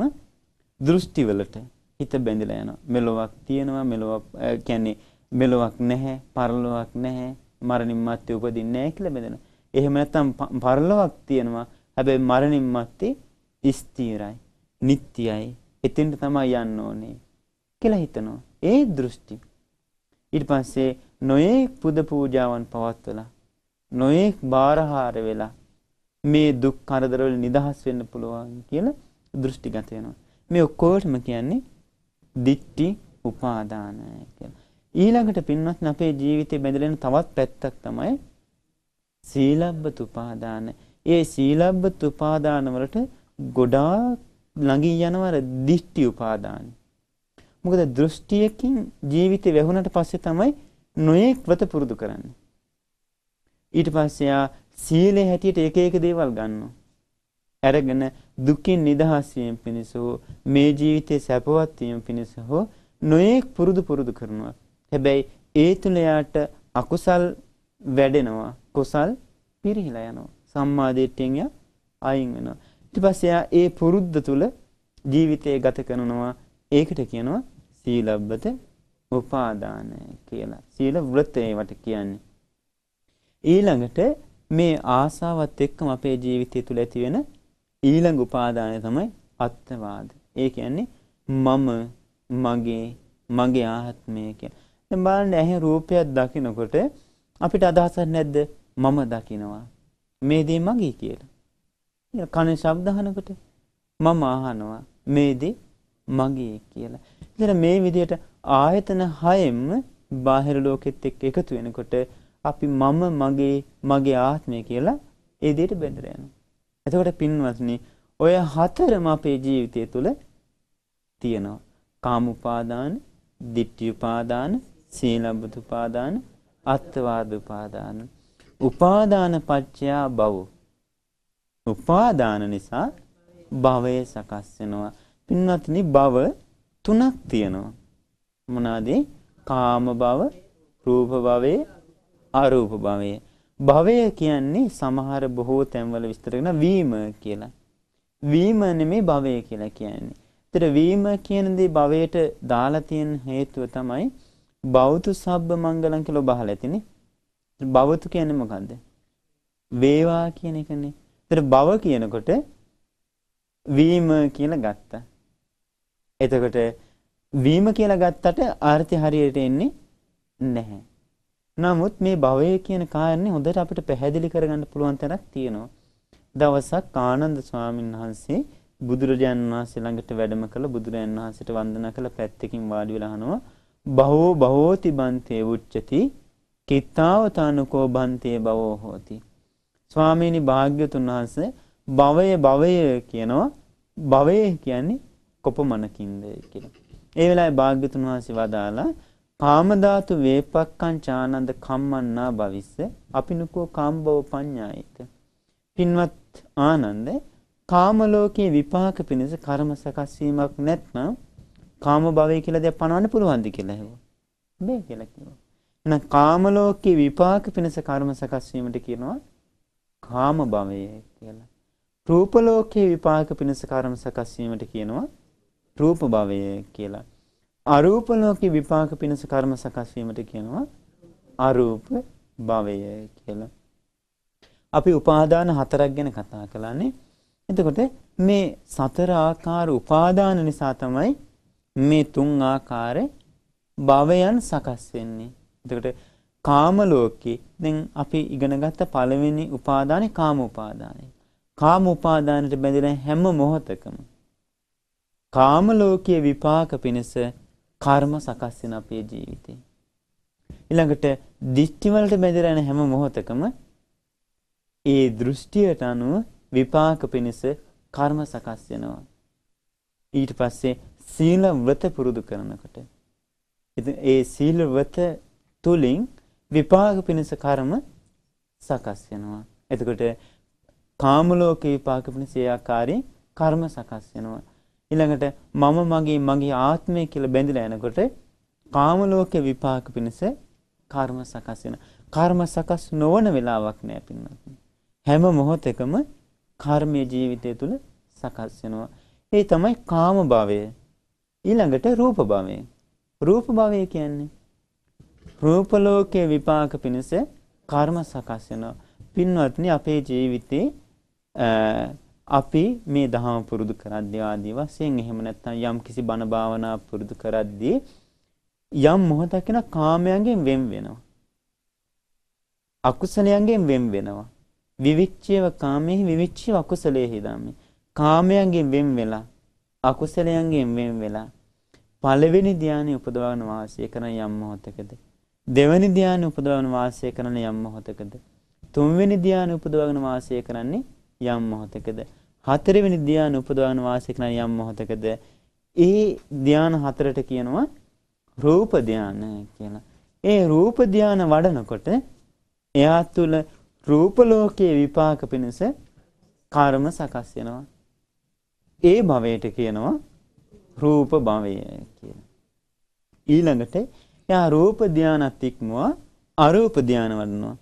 දෘෂ්ටිවලට හිත බැඳිලා යනවා. මෙලොවක් තියෙනවා, මෙලොවක් කියන්නේ මෙලොවක් නැහැ, පරලොවක් නැහැ, මරණින් මත්තේ උපදින්නේ නැහැ කියලා බැඳෙනවා. එහෙම නැත්නම් පරලොවක් තියෙනවා. හැබැයි මරණින් මත්තේ ස්ථිරයි, නිට්ටයයි. එතෙන්ට තමයි යන්න ඕනේ කියලා හිතනවා. ඒ දෘෂ්ටි. ඊට පස්සේ නොයේ පුද පූජාවන් පවත්වලා නොයෙක් බාරහාර වෙලා මේ දුක් කරදරවල නිදහස් වෙන්න පුළුවන් කියලා දෘෂ්ටිගත වෙනවා. මේ ඔක්කොටම කියන්නේ දිට්ටි උපාදානය කියලා. ඊළඟට පින්වත්නි අපේ ජීවිතේ බැඳලෙන තවත් පැත්තක් තමයි සීලබ්බත උපාදාන. ඒ සීලබ්බත උපාදාන වලට ගොඩාක් ළඟින් යනවර දිට්ටි උපාදාන. මොකද දෘෂ්ටියකින් ජීවිතේ වැහුණට පස්සේ තමයි නොයෙක් වත පුරුදු කරන්නේ. ඊට පස්සේ යා සීලේ හැටියට එක එක දේවල් ගන්නවා. අරගෙන දුකින් නිදහස් වීම පිණිස හෝ මේ ජීවිතේ සැපවත් වීම පිණිස හෝ නොඑක් පුරුදු පුරුදු කරනවා. හැබැයි ඒ තුල යාට අකුසල් වැඩෙනවා. කුසල් පිරිහිලා යනවා. සම්මා දිට්ඨියෙන් යා අයින් වෙනවා. ඊට පස්සේ යා ඒ පුරුද්ද තුල ජීවිතය ගත කරනවා. ඒකට කියනවා සීලබ්බත උපාදානය කියලා. සීල වෘතේ වට කියන්නේ. ඊළඟට මේ ආසාවත් එක්කම අපේ ජීවිතය තුළ ඇති වෙන ඊළඟ උපාදානය තමයි අත්වාද. ඒ කියන්නේ මම මගේ මගේ ආත්මය කියලා. දැන් බලන්න ඇහි රූපයක් දකිනකොට අපිට අදහසක් නැද්ද? මම දකිනවා. මේ දේ මගේ කියලා. කන ශබ්ද අහනකොට මම අහනවා. මේ දේ මගේ කියලා. ඉතින් මේ විදිහට ආයතන හයෙම බාහිර ලෝකෙත් එක්ක එකතු වෙනකොට අපි මම මගේ මගේ ආත්මය කියලා ඒ දෙයට බැඳලා යනවා. එතකොට පින්වත්නි ඔය හතරම අපේ ජීවිතය තුළ තියෙනවා. කාම උපාදාන, ditthi උපාදාන, සීලබ්බත උපාදාන, අත්වාද උපාදාන. උපාදාන පත්‍යා භව. උපාදාන නිසා භවය සකස් වෙනවා. පින්වත්නි භව තුනක් තියෙනවා. මොනවාද? කාම භව, රූප භවයේ ආරූප භවය. භවය කියන්නේ සමහර බොහෝ තැන්වල විස්තර කරන වීම කියලා. වීම නෙමේ භවය කියලා කියන්නේ. ඒතර වීම කියන දේ භවයට දාලා තියෙන හේතුව තමයි බෞතු සබ්බ මංගලම් කියලා බහලා තිනේ. බවතු කියන්නේ මොකද්ද? වේවා කියන එකනේ. ඒතර බව කියනකොට වීම කියලා ගත්තා. එතකොට වීම කියලා ගත්තට ආර්ථි හරියට එන්නේ නැහැ. නමුත් මේ භවය කියන කාරණේ හොඳට අපිට පැහැදිලි කරගන්න පුළුවන් තැනක් තියෙනවා. දවසක් ආනන්ද ස්වාමීන් වහන්සේ බුදුරජාණන් වහන්සේ ළඟට වැඩම කළ බුදුරජාණන් වහන්සේට වන්දනා කළ පැත්තකින් වාඩි වෙලා අහනවා බහෝ බහෝති බන්තේ උච්චති කිත්තාවතානකෝ බන්තේ බවෝ හෝති. ස්වාමීනි භාග්‍යතුන් වහන්සේ භවය භවය කියනවා භවය කියන්නේ කොපමණකින්ද කියලා. ඒ වෙලාවේ භාග්‍යතුන් වහන්සේ වදාලා කාම ධාතු වේපක්ඛං චානන්ද කම්මන්නා භවිස්ස අපිනුකෝ කාම්බව පඤ්ඤායිත පින්වත් ආනන්ද කාම ලෝකේ විපාක පිණිස කර්ම සකස් වීමක් නැත්නම් කාම භවය කියලා දෙයක් පනවන්න පුළුවන්ද කියලා ඇහුවා බෑ කියලා කිව්වා එහෙනම් කාම ලෝකේ විපාක පිණිස කර්ම සකස් වීමට කියනවා කාම භවය කියලා රූප ලෝකේ විපාක පිණිස කර්ම සකස් වීමට කියනවා රූප භවය කියලා අරූප ලෝකේ විපාක පිණිස කර්ම සකස් වීමට කියනවා අරූප භවය කියලා. අපි උපාදාන හතරක් ගැන කතා කළානේ. එතකොට මේ සතර ආකාර උපාදාන නිසා තමයි මේ තුන් ආකාරේ භවයන් සකස් වෙන්නේ. එතකොට කාම ලෝකේ දැන් අපි ඉගෙනගත්ත පළවෙනි උපාදානේ කාම උපාදානයි. කාම උපාදානයට බැඳෙන හැම මොහොතකම කාම ලෝකයේ විපාක පිණිස කර්ම සකස් වෙන අපේ ජීවිතේ. ඊළඟට දිෂ්ටි වලට බැඳලා යන හැම මොහොතකම ඒ දෘෂ්ටියට අනුව විපාක පිණිස කර්ම සකස් වෙනවා. ඊට පස්සේ සීල වත පුරුදු කරනකොට ඉතින් ඒ සීල වත තුලින් විපාක පිණිස කර්ම සකස් වෙනවා. එතකොට කාම ලෝක විපාක පිණිස ඒ ආකාරයෙන් කර්ම සකස් වෙනවා. ඊළඟට මම මගේ මගේ ආත්මය කියලා බැඳිලා යනකොට කාම ලෝකේ විපාක පිණිස කර්ම සකස් වෙන. කර්ම සකස් නොවන වෙලාවක් නෑ පින්නත්. හැම මොහොතකම කර්මයේ ජීවිතය තුල සකස් වෙනවා. ඒ තමයි කාම භවය. ඊළඟට රූප භවය. රූප භවය කියන්නේ රූප ලෝකයේ විපාක පිණිස කර්ම සකස් වෙනවා. පින්වත්නි අපේ ජීවිතේ අපි මේ දහම පුරුදු කරද්දී ආදී වශයෙන් එහෙම නැත්නම් යම් කිසි බණ භාවනා පුරුදු කරද්දී යම් මොහොතක වෙන කාමයන්ගෙන් වෙන් වෙනවා. අකුසලයන්ගෙන් වෙන් වෙනවා. විවිච්ඡේව කාමෙහි විවිච්ඡේව අකුසලයේහි ධම්මේ. කාමයන්ගෙන් වෙන් වෙලා අකුසලයන්ගෙන් වෙන් වෙලා පළවෙනි ධානය උපදවන වාසය කරන යම් මොහොතකද දෙවෙනි ධානය උපදවන වාසය කරන යම් මොහොතකද තුන්වෙනි ධානය උපදවන වාසය කරන්නේ යම් මොහොතකද හතරවෙනි ධ්‍යාන උපදවන වාසය කරන යම් මොහතකද ඒ ධ්‍යාන හතරට කියනවා රූප ධ්‍යාන කියලා. ඒ රූප ධ්‍යාන වඩනකොට එයා තුළ රූප ලෝකයේ විපාක පිණිස කර්ම සකස් වෙනවා. ඒ භවයට කියනවා රූප භවය කියලා. ඊළඟට එයා රූප ධානත් ඉක්මවා අරූප ධාන වඩනවා.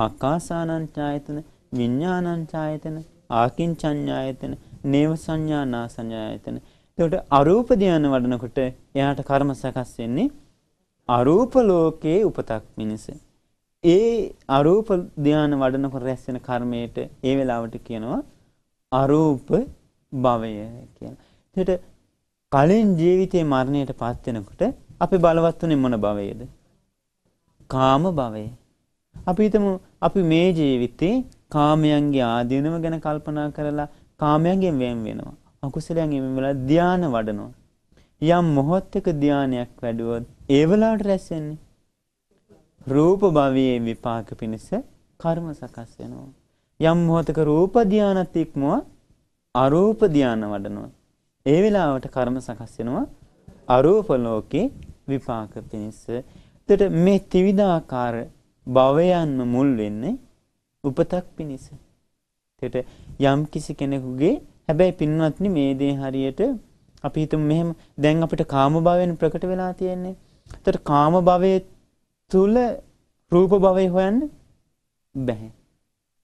ආකාසානං ඡායතන, විඥානං ඡායතන, ආකින්චඤ්ඤායතන, නේව සංඥා නා සංඥායතන. එතකොට අරූප ධානය වඩනකොට එයාට කර්ම සකස් වෙන්නේ අරූප ලෝකයේ උපතක් මිනිස. ඒ අරූප ධානය වඩනකොට රැස් වෙන කර්මයට ඒ වෙලාවට කියනවා අරූප භවය කියලා. එතකොට කලින් ජීවිතේ මරණයට පත් වෙනකොට අපි බලවත් උනේ මොන භවයේද? කාම භවය. අපි හිතමු අපි මේ ජීවිතේ කාමයන්ගේ ආදීනම ගැන කල්පනා කරලා කාමයන්ගෙන් වෙන් වෙනවා. අකුසලයන් වෙන් වෙලා ධානය වඩනවා. යම් මොහොතක ධානයක් වැඩුවොත් ඒ වෙලාවට රැස් වෙන්නේ රූප භවයේ විපාක පිණිස කර්ම සකස් වෙනවා. යම් මොහොතක රූප ධානත් ඉක්මව අරූප ධාන වඩනවා. ඒ වෙලාවට කර්ම සකස් වෙනවා අරූප ලෝකේ විපාක පිණිස. එතකොට මේ ත්‍රිවිධාකාර භවයන්ම මුල් වෙන්නේ උපතක් පිණිස. එතට යම් කිසි කෙනෙකුගේ හැබැයි පින්වත්නි මේ දේ හරියට අපි හිතමු මෙහෙම දැන් අපිට කාම භාවයෙන් ප්‍රකට වෙලා තියෙන්නේ. එතට කාම භවයේ තුල රූප භවය හොයන්න බැහැ.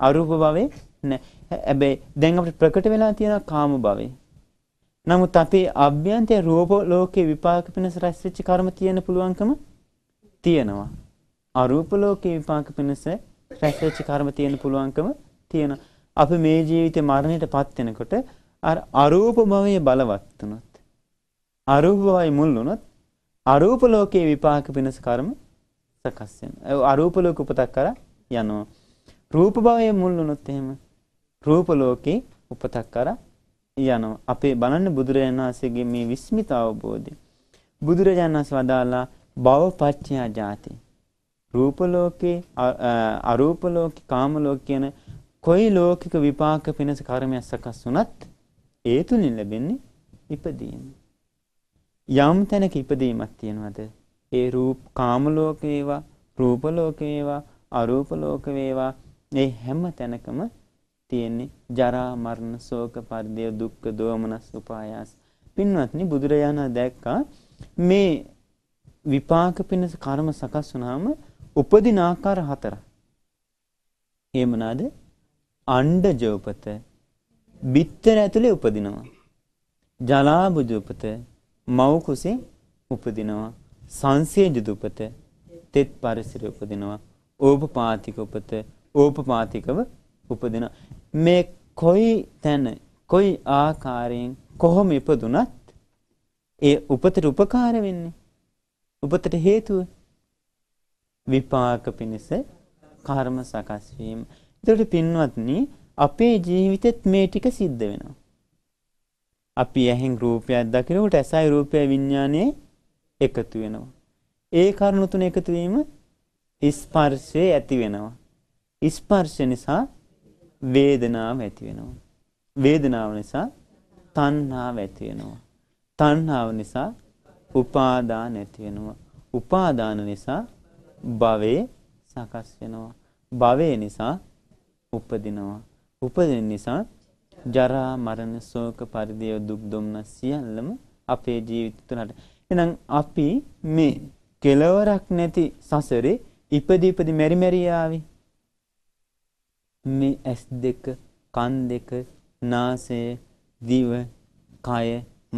අරූප භවයේ නැහැ. හැබැයි දැන් අපිට ප්‍රකට වෙලා තියෙන කාම භවය. නමුත් අපේ අභ්‍යන්තය රූප ලෝකේ විපාක පිණිස රැස් වෙච්ච කර්ම තියෙන පුළුවන්කම තියෙනවා. අරූප ලෝකේ විපාක පිණිස රැස් වෙච්ච කර්ම තියෙන පුළුවන්කම තියෙනවා. අපි මේ ජීවිතේ මරණයටපත් වෙනකොට අර අරූප භවයේ බලවත් වුණොත් අරූප භවයේ මුල් වුණොත් අරූප ලෝකයේ විපාක වෙනස කර්ම සකස් වෙනවා. අරූප ලෝක උපතක් කරා යනවා. රූප භවයේ මුල් වුණොත් එහෙම රූප ලෝකේ උපතක් කරා යනවා. අපේ බලන්න බුදුරජාණන් වහන්සේගේ මේ විස්මිත අවබෝධය. බුදුරජාණන් වහන්සේ වදාලා භවපත්‍ය ජාති රූප ලෝකේ අරූප ලෝකේ කාම ලෝක කියන කොයි ලෝකික විපාක පිණිස කර්මයක් සකස් වුණත් ඒ තුලින් ලැබෙන්නේ ඉපදීම. යම් තැනක ඉපදීමක් තියනවාද ඒ රූප කාම ලෝක වේවා රූප ලෝක වේවා අරූප ලෝක වේවා මේ හැම තැනකම තියෙන්නේ ජරා මරණ ශෝක පරිදේ දුක්ඛ දෝමනස් උපායාස පින්වත්නි බුදුරජාණන් දැක්කා මේ විපාක පිණිස කර්ම සකස් වුණාම උපදින ආකාර හතරක්. ඒ මොනවාද? අණ්ඩජ උපත, බිත්තර ඇතුලේ උපදිනවා. ජලාබුජ උපත, මව් කුසේ උපදිනවා. සංසේජිත උපත, තෙත් පරිසර උපදිනවා. ඕපපාතික උපත, ඕපපාතිකව උපදිනවා. මේ කොයි තැන, කොයි ආකාරයෙන් කොහොම ඉපදුනත් ඒ උපතට උපකාර වෙන්නේ. උපතට හේතුව විපාක පිණිස කර්ම සකස් වීම. ඒකට පින්වත්නි අපේ ජීවිතෙත් මේ ටික සිද්ධ වෙනවා. අපි ඇහෙන් රූපයක් දකිනකොට ඇසයි රූපය විඥානයේ එකතු වෙනවා. ඒ කරුණු තුන එකතු වීම ස්පර්ශය ඇති වෙනවා. ස්පර්ශය නිසා වේදනාව ඇති වෙනවා. වේදනාව නිසා තණ්හාව ඇති වෙනවා. තණ්හාව නිසා උපාදාන ඇති වෙනවා. උපාදාන නිසා භවේ සකස් වෙනවා. භවය නිසා උපදිනවා. උපදින නිසා ජරා මරණ ශෝක පරිදේව දුක් දුම්නස් සියල්ලම අපේ ජීවිත තුළට. එහෙනම් අපි මේ කෙලවරක් නැති සසරේ ඉපදි ඉපදි මෙරි මෙරි ආවේ. මේ ඇස් දෙක, කන් දෙක, නාසය, දිව, කය,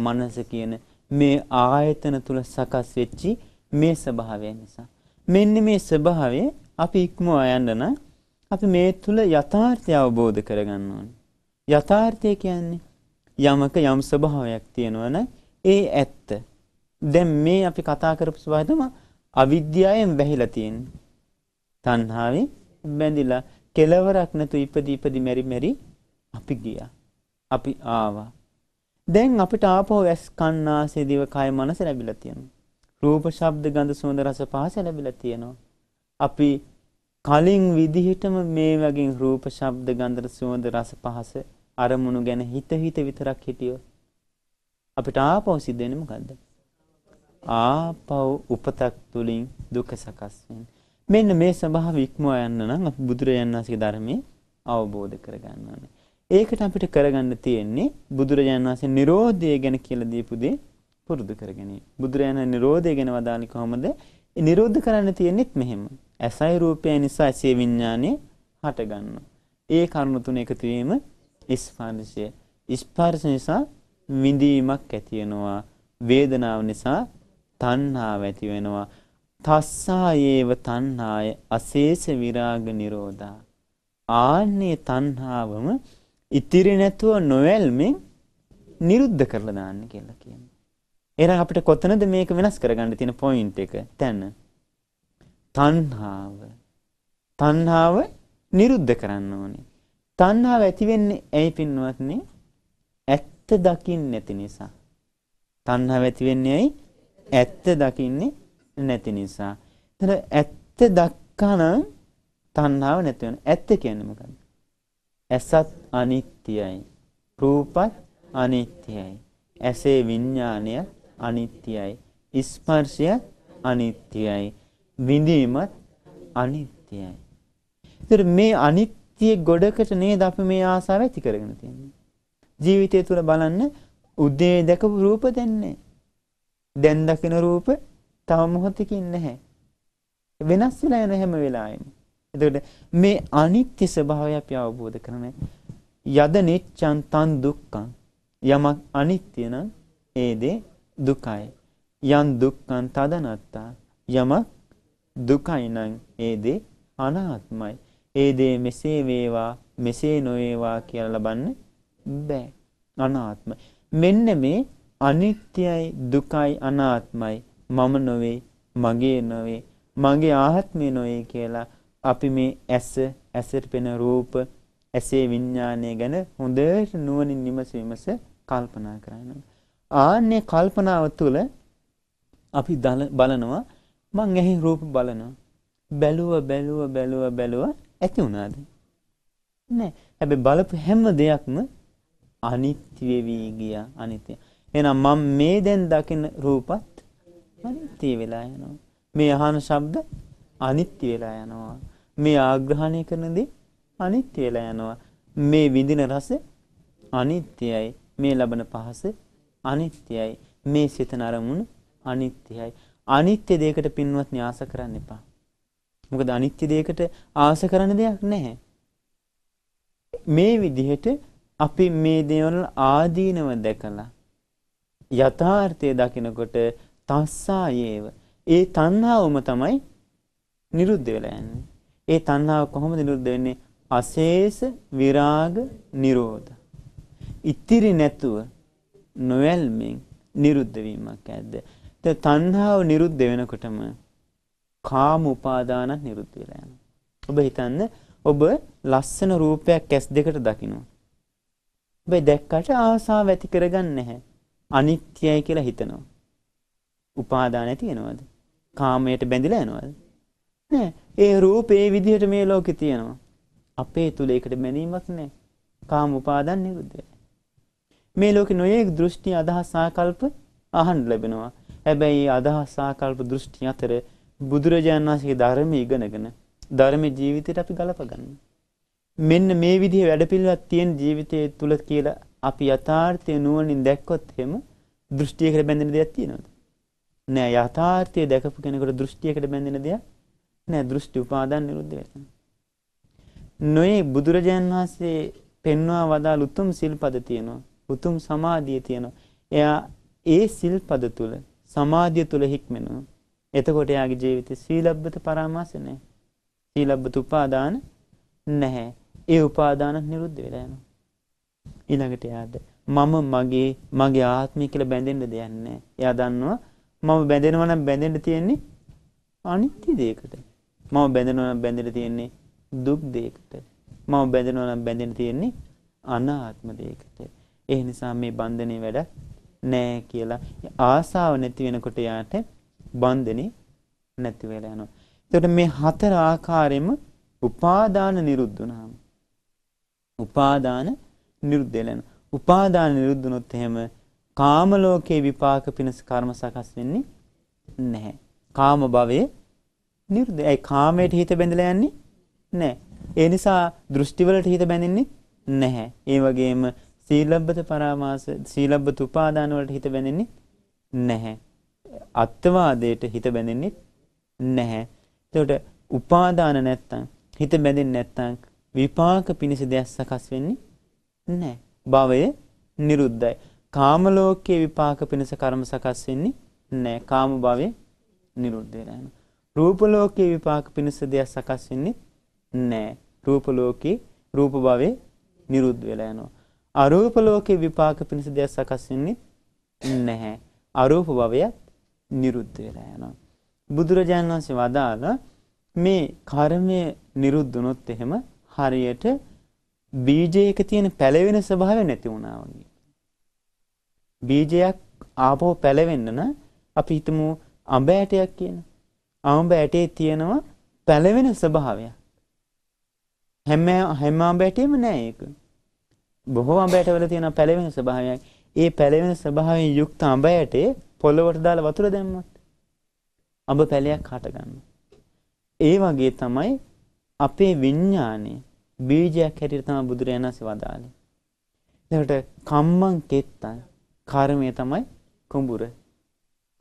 මනස කියන මේ ආයතන තුල සකස් වෙච්චි මේ ස්වභාවය නිසා මෙන්න මේ ස්වභාවය අපි ඉක්මවා යන්න නම් අපි මේ තුල යථාර්ථය අවබෝධ කරගන්න ඕනේ. යථාර්ථය කියන්නේ යමක යම් ස්වභාවයක් තියෙනවා නම් ඒ ඇත්ත. දැන් මේ අපි කතා කරපු ස්වභාවය තමයි අවිද්‍යාවෙන් වැහිලා තියෙන්නේ. තණ්හාවෙන් බැඳිලා කෙලවරක් නැතු ඉපදි ඉපදි මෙරි මෙරි අපි ගියා. අපි ආවා. දැන් අපිට ආපහු ඇස් කන්නාසේ දිව කය මනස ලැබිලා තියෙනවා. රූප, ශබ්ද, ගන්ධ, සුවඳ, රස, පහස ලැබිලා තියෙනවා. අපි කලින් විදිහටම මේ වගේ රූප, ශබ්ද, ගන්ධ, සුවඳ, රස, පහස අරමුණු ගැන හිත හිත විතරක් හිටියොත් අපිට ආපහු සිද්ධ වෙන්නේ මොකද්ද? ආපහු උපතක් තුලින් දුක සකස් මෙන්න මේ ස්වභාව ඉක්මවා යන්න නම් අපි බුදුරජාණන් වහන්සේගේ ධර්මයේ අවබෝධ කරගන්න ඕනේ. ඒකට අපිට කරගන්න තියෙන්නේ බුදුරජාණන් වහන්සේ Nirodhe ගැන කියලා දීපු දේ පුරුදු කරගැනීම. බුදුරයන් නිරෝධය ගැන වදාළේ කොහොමද? නිරෝධ කරන්න තියෙන්නෙත් මෙහෙම. ඇසයි රූපය නිසා ඇසේ විඥානේ හටගන්නවා. ඒ කරුණු තුන එකතු වීම ස්පර්ශය. ස්පර්ශ නිසා විඳීමක් ඇති වෙනවා. වේදනාව නිසා තණ්හාව ඇති වෙනවා. තස්සායේව තණ්හාය අශේෂ විරාග නිරෝධා ආන්නේ තණ්හාවම ඉතිරි නැතුව නොවැල්මෙන් නිරුද්ධ කරලා දාන්න කියලා කියනවා එහෙනම් අපිට කොතනද මේක වෙනස් කරගන්න තියෙන පොයින්ට් එක? තැන. තණ්හාව. තණ්හාව නිරුද්ධ කරන්න ඕනේ. තණ්හාව ඇති වෙන්නේ ඇයි පින්වත්නි? ඇත්ත දකින්න නැති නිසා. තණ්හාව ඇති වෙන්නේ ඇයි? ඇත්ත දකින්නේ නැති නිසා. එතන ඇත්ත දක්කනම් තණ්හාව නැති වෙනවා. ඇත්ත කියන්නේ මොකක්ද? ඇසත් අනිත්‍යයි. රූපත් අනිත්‍යයි. ඇසේ විඥානය අනිත්‍යයි ස්පර්ශය අනිත්‍යයි විඳීමත් අනිත්‍යයි ඉතින් මේ අනිත්‍ය ගොඩකට නේද අපි මේ ආසාව ඇති කරගෙන තියන්නේ ජීවිතය තුළ බලන්න උදේ දැකපු රූප දෙන්නේ දැන් දකින රූප තව මොහොතකින් නැහැ වෙනස් වෙලා යන හැම වෙලාවෙම එතකොට මේ අනිත්‍ය ස්වභාවය අපි අවබෝධ කරන යද නිච්ඡන් තන් දුක්ඛං යමක් අනිත්‍ය නම් ඒ දේ දුකයි. යන් දුක්ඛං තදනත්තා යමක් දුකයි නම් ඒ දේ අනාත්මයි. ඒ දේ මෙසේ වේවා මෙසේ නොවේවා කියලා ලබන්න බෑ. අනාත්ම. මෙන්න මේ අනිත්‍යයි දුකයි අනාත්මයි මම නොවේ මගේ නොවේ මගේ ආත්මය නොවේ කියලා අපි මේ ඇස ඇසට පෙන රූප ඇසේ විඤ්ඤාණය ගැන හොඳට නුවණින් විමස විමස කල්පනා කරනවා ආන්නේ කල්පනාව තුළ අපි බලනවා මං ඇහි රූප බලනවා. බැලුව බැලුව බැලුව බැලුව ඇති වුණාද? නෑ. හැබැයි බලපු හැම දෙයක්ම අනිත්‍ය වෙවි ගියා අනිත්‍ය. එහෙනම් මම මේ දැන් දකින රූපත් අනිත්‍ය වෙලා යනවා. මේ අහන ශබ්ද අනිත්‍ය වෙලා යනවා. මේ ආග්‍රහණය කරන දේ අනිත්‍ය වෙලා යනවා. මේ විඳින රස අනිත්‍යයි. මේ ලබන පහස අනිත්‍යයි. මේ සිතන අරමුණු අනිත්‍යයි. අනිත්‍ය දෙයකට පින්වත් න්‍යාස කරන්න එපා. මොකද අනිත්‍ය දෙයකට ආස කරන දෙයක් නැහැ. මේ විදිහට අපි මේ දේවල් ආදීනව දැකලා යථාර්ථය දකිනකොට තස්සායේව ඒ තණ්හාවම තමයි නිරුද්ධ වෙලා යන්නේ. ඒ තණ්හාව කොහොමද නිරුද්ධ වෙන්නේ? අශේෂ විරාග නිරෝධ. ඉතිරි නැතුව නොවැල්මෙන් නිරුද්ධ වීමක් ඇද්ද? ද තණ්හාව නිරුද්ධ වෙනකොටම කාම උපාදානත් නිරුද්ධ වෙලා යනවා. ඔබ හිතන්න ඔබ ලස්සන රූපයක් ඇස් දෙකට දකිනවා. ඔබ දැක්කට ආසාව ඇති කරගන්නේ නැහැ. අනිත්‍යයි කියලා හිතනවා. උපාදාන තියෙනවද? කාමයට බැඳිලා යනවද? නෑ. ඒ රූපේ විදිහට මේ ලෝකේ තියෙනවා. අපේ තුල ඒකට මැනීමක් නෑ. කාම උපාදාන නිරුද්ධයි. මේ ලෝකේ නොයෙක් දෘෂ්ටි අදහස් ආකල්ප අහන්න ලැබෙනවා. හැබැයි අදහස් ආකල්ප දෘෂ්ටි අතර බුදුරජාණන් වහන්සේගේ ධර්ම ඉගෙනගෙන ධර්ම ජීවිතයට අපි ගලපගන්න. මෙන්න මේ විදිහේ වැඩපිළිවෙලක් තියෙන ජීවිතයේ තුල කියලා අපි යථාර්ථය නුවණින් දැක්කොත් එහෙම දෘෂ්ටියකට බැඳෙන දෙයක් තියෙනවද? නෑ යථාර්ථය දැකපු කෙනෙකුට දෘෂ්ටියකට බැඳෙන දෙයක් නෑ දෘෂ්ටි උපාදාන නිරුද්ධ වෙනවා. නොයේ බුදුරජාන් වහන්සේ පෙන්වා වදාළ උතුම් සිල්පද තියෙනවා. උතුම් සමාධිය තියෙනවා. එයා ඒ සිල්පද තුල සමාධිය තුල හික්මෙනවා. එතකොට එයාගේ ජීවිතේ සීලබ්බත පරාමාස නැහැ. සීලබ්බත උපාදාන නැහැ. ඒ උපාදාන නිරුද්ධ වෙලා යනවා. ඊළඟට එයාට මම මගේ මගේ ආත්මය කියලා බැඳෙන්න දෙයක් නැහැ. එයා දන්නවා මම බැඳෙනවා නම් බැඳෙන්න තියෙන්නේ අනිත්‍ය දෙයකට. මම බැඳෙනවා නම් බැඳෙන්න තියෙන්නේ දුක් දෙයකට. මම බැඳෙනවා නම් බැඳෙන්න තියෙන්නේ අනාත්ම දෙයකට. ඒ නිසා මේ බන්ධනේ වැඩ නෑ කියලා ආසාව නැති වෙනකොට යාට බන්ධනේ නැති වෙලා යනවා. එතකොට මේ හතර ආකාරයෙන්ම උපාදාන නිරුද්ධ වුණාම උපාදාන නිරුද්ධ වෙනවා. උපාදාන නිරුද්ධ වුණොත් එහෙම කාම ලෝකේ විපාක පිණස කර්ම සකස් වෙන්නේ නැහැ. කාම භවයේ නිරුද්ධයි. ඒ කාමයට හිත බැඳලා යන්නේ නැහැ. ඒ නිසා දෘෂ්ටිවලට හිත බැඳෙන්නේ නැහැ. ඒ වගේම සීලබ්බත පරාමාස සීලබ්බත උපාදාන වලට හිත බැඳෙන්නේ නැහැ. අත්වාදයට හිත බැඳෙන්නේ නැහැ. එතකොට උපාදාන නැත්තම් හිත බැඳෙන්නේ නැත්තම් විපාක පිණිස දෙයක් සකස් වෙන්නේ නැහැ. භවය නිරුද්ධයි. කාම ලෝකයේ විපාක පිණිස කර්ම සකස් වෙන්නේ නැහැ. කාම භවය නිරුද්ධ වෙලා යනවා. රූප ලෝකයේ විපාක පිණිස දෙයක් සකස් වෙන්නේ නැහැ. රූප ලෝකේ රූප භවය නිරුද්ධ වෙලා යනවා. අරූප ලෝකේ විපාක පිණිස දෙයක් සකස් වෙන්නේ නැහැ. අරූප භවයත් නිරුද්ධ වෙලා යනවා. බුදුරජාණන් වහන්සේ වදාළ මේ කර්මය නිරුද්ධ වුණොත් එහෙම හරියට බීජයක තියෙන පැලවෙන ස්වභාවය නැති වුණා වගේ. බීජයක් ආපහු පැලවෙන්න නම් අපි හිතමු අඹ ඇටයක් කියන. අඹ ඇටේ තියෙනවා පැලවෙන ස්වභාවයක්. හැම හැම අඹ ඇටෙම නෑ ඒක. බොහෝ අඹයට වෙලා තියෙන පැලවෙන ස්වභාවයක්. ඒ පැලවෙන ස්වභාවයෙන් යුක්ත අඹයට පොළවට දාලා වතුර දැම්මොත් අඹ පැලයක් හටගන්නවා. ඒ වගේ තමයි අපේ විඥානේ බීජයක් හැටියට තමයි බුදුරජාණන් වහන්සේ වදාළේ. එතකොට කම්මං කෙත්තං කර්මය තමයි කුඹුර.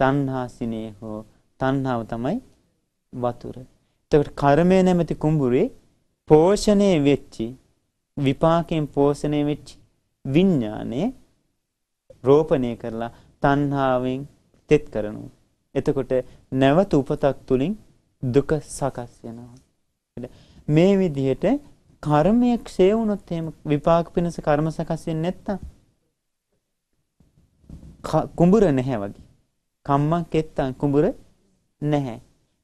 තණ්හාසිනේ හෝ තණ්හාව තමයි වතුර. එතකොට කර්මය නැමැති කුඹුරේ පෝෂණය වෙච්චි විපාකයෙන් පෝෂණය වෙච්ච විඥානේ රෝපණය කරලා තණ්හාවෙන් තෙත් කරනවා. එතකොට නැවත උපතක් තුලින් දුක සකස් වෙනවා. මේ විදිහට කර්මය ක්ෂය වුණොත් එහෙම විපාක පිණිස කර්ම සකස් වෙන්නේ නැත්තම් කුඹුර නැහැ වගේ. කම්මං කෙත්තං කුඹුර නැහැ.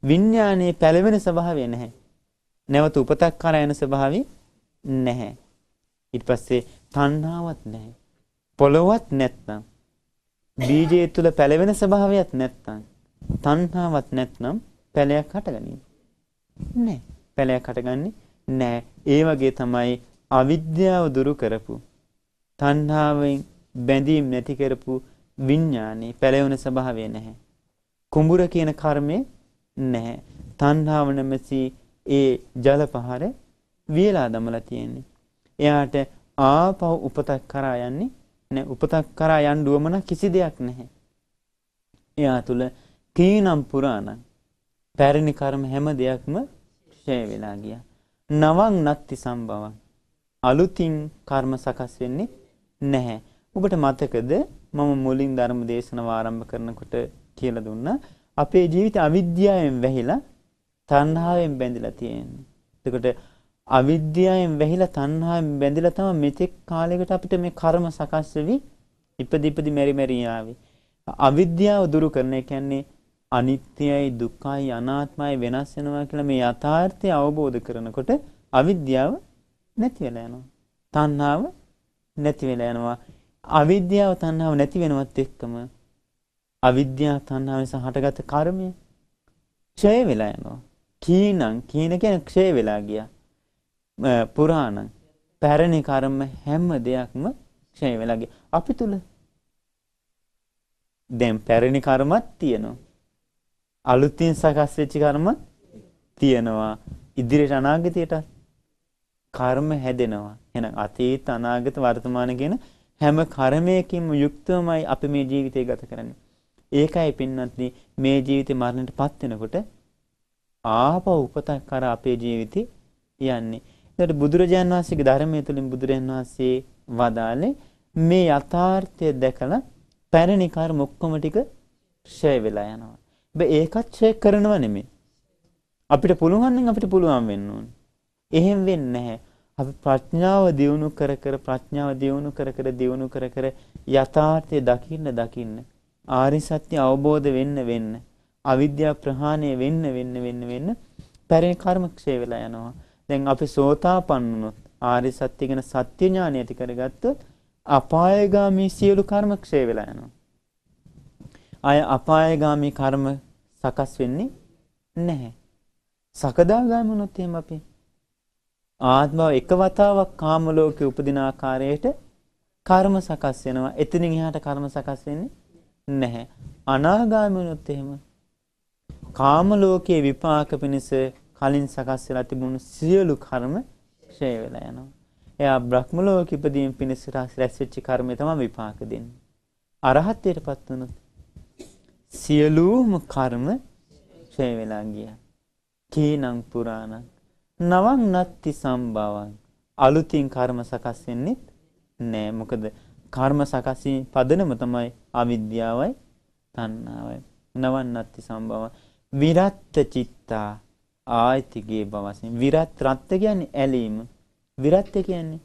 විඥානයේ පැලවෙන ස්වභාවය නැහැ. නැවත උපතක් කරා යන ස්වභාවය නැහැ. ඊට පස්සේ තණ්හාවක් නැහැ. පොළොවත් නැත්නම් බීජය තුල පැලවෙන ස්වභාවයක් නැත්නම් තණ්හාවක් නැත්නම් පැලයක් හටගන්නේ නැහැ. පැලයක් හටගන්නේ නැහැ. ඒ වගේ තමයි අවිද්‍යාව දුරු කරපු තණ්හාවෙන් බැඳීම් නැති කරපු විඥානේ පැලවෙන ස්වභාවය නැහැ. කුඹුර කියන කර්මය නැහැ. තණ්හාව නැමැති ඒ ජල පහර වියලා දමලා තියෙන්නේ. එයාට ආපහු උපතක් කරා යන්නේ නැහැ. උපතක් කරා යන්න උවමන කිසි දෙයක් නැහැ. එයා තුල කීනම් පුරාණං පැරණි කර්ම හැම දෙයක්ම ඡය වෙලා ගියා. නවං නත්ති සම්භවං අලුතින් කර්ම සකස් වෙන්නේ නැහැ. ඔබට මතකද මම මුලින් ධර්ම දේශනාව ආරම්භ කරනකොට කියලා දුන්නා අපේ ජීවිත අවිද්‍යාවෙන් වැහිලා තණ්හාවෙන් බැඳිලා තියෙන්නේ. එතකොට අවිද්‍යාවෙන් වැහිලා තණ්හාවෙන් බැඳිලා තමයි මෙතෙක් කාලයකට අපිට මේ කර්ම සකස් වෙවි ඉපදි ඉපදි මෙරි මෙරි ආවේ. අවිද්‍යාව දුරු කරන ඒ කියන්නේ අනිත්‍යයි දුක්ඛයි අනාත්මයි වෙනස් වෙනවා කියලා මේ යථාර්ථය අවබෝධ කරනකොට අවිද්‍යාව නැති වෙලා යනවා. තණ්හාව නැති වෙලා යනවා. අවිද්‍යාව තණ්හාව නැති වෙනවත් එක්කම අවිද්‍යාව තණ්හාව නිසා හටගත් කර්මය ක්ෂය වෙලා යනවා. කීනම් කීන කියන්නේ ක්ෂය වෙලා ගියා. පුරාණං පැරණි කර්ම හැම දෙයක්ම ක්ෂය වෙලාගේ අපි තුල දැන් පැරණි කර්මත් තියෙනවා අලුතින් සකස් වෙච්ච කර්මත් තියෙනවා ඉදිරියට අනාගතයට කර්ම හැදෙනවා එහෙනම් අතීත අනාගත වර්තමාන කියන හැම කර්මයකින්ම යුක්තවමයි අපි මේ ජීවිතය ගත කරන්නේ ඒකයි පින්වත්නි මේ ජීවිතේ මරණයටපත් වෙනකොට ආපහු උපතක් කර අපේ ජීවිතය යන්නේ එතකොට බුදුරජාන් වහන්සේගේ ධර්මය තුළින් බුදුරජාන් වහන්සේ වදාළේ මේ යථාර්ථය දැකලා පැරණි කර්ම ඔක්කොම ටික ක්ෂය වෙලා යනවා. හැබැයි ඒකත් ක්ෂය කරනව නෙමෙයි. අපිට පුළුවන් නම් අපිට පුළුවන් වෙන්න ඕනේ. එහෙම වෙන්නේ නැහැ. අපි ප්‍රඥාව දියුණු කර කර ප්‍රඥාව දියුණු කර කර දියුණු කර කර යථාර්ථය දකින්න දකින්න ආරි සත්‍ය අවබෝධ වෙන්න වෙන්න අවිද්‍යාව ප්‍රහාණය වෙන්න වෙන්න වෙන්න වෙන්න පැරණි කර්ම ක්ෂය වෙලා යනවා. දැන් අපි සෝතාපන්න වුණොත් ආර්ය සත්‍ය ගැන සත්‍ය ඥානය ඇති කරගත්තොත් අපායගාමී සියලු කර්ම ක්ෂය වෙලා යනවා. ආය අපායගාමී කර්ම සකස් වෙන්නේ නැහැ. සකදාගාමී වුණොත් එහෙම අපි ආත්මව එක වතාවක් කාම ලෝකේ උපදින ආකාරයට කර්ම සකස් වෙනවා. එතනින් එහාට කර්ම සකස් වෙන්නේ නැහැ. අනාගාමී වුණොත් එහෙම කාම ලෝකයේ විපාක පිණිස කලින් සකස් වෙලා තිබුණු සියලු කර්ම ක්ෂය වෙලා යනවා. එයා බ්‍රහ්ම ලෝක ඉපදීම පිණිස රැස් වෙච්ච කර්මය තමයි විපාක දෙන්නේ. අරහත්ත්වයටපත් වුණොත් සියලුම කර්ම ක්ෂය වෙලා ගියා. කීනම් පුරාණං නවං නත්ති සම්භවං අලුතින් කර්ම සකස් වෙන්නේ නෑ මොකද කර්ම සකසින් පදනම තමයි අවිද්‍යාවයි තණ්හාවයි නවං නත්ති සම්භවං විරත් චිත්තා ආයතිගේ බව වශයෙන් විරත් රත්ත්‍ය කියන්නේ ඇලීම විරත්ත්‍ය කියන්නේ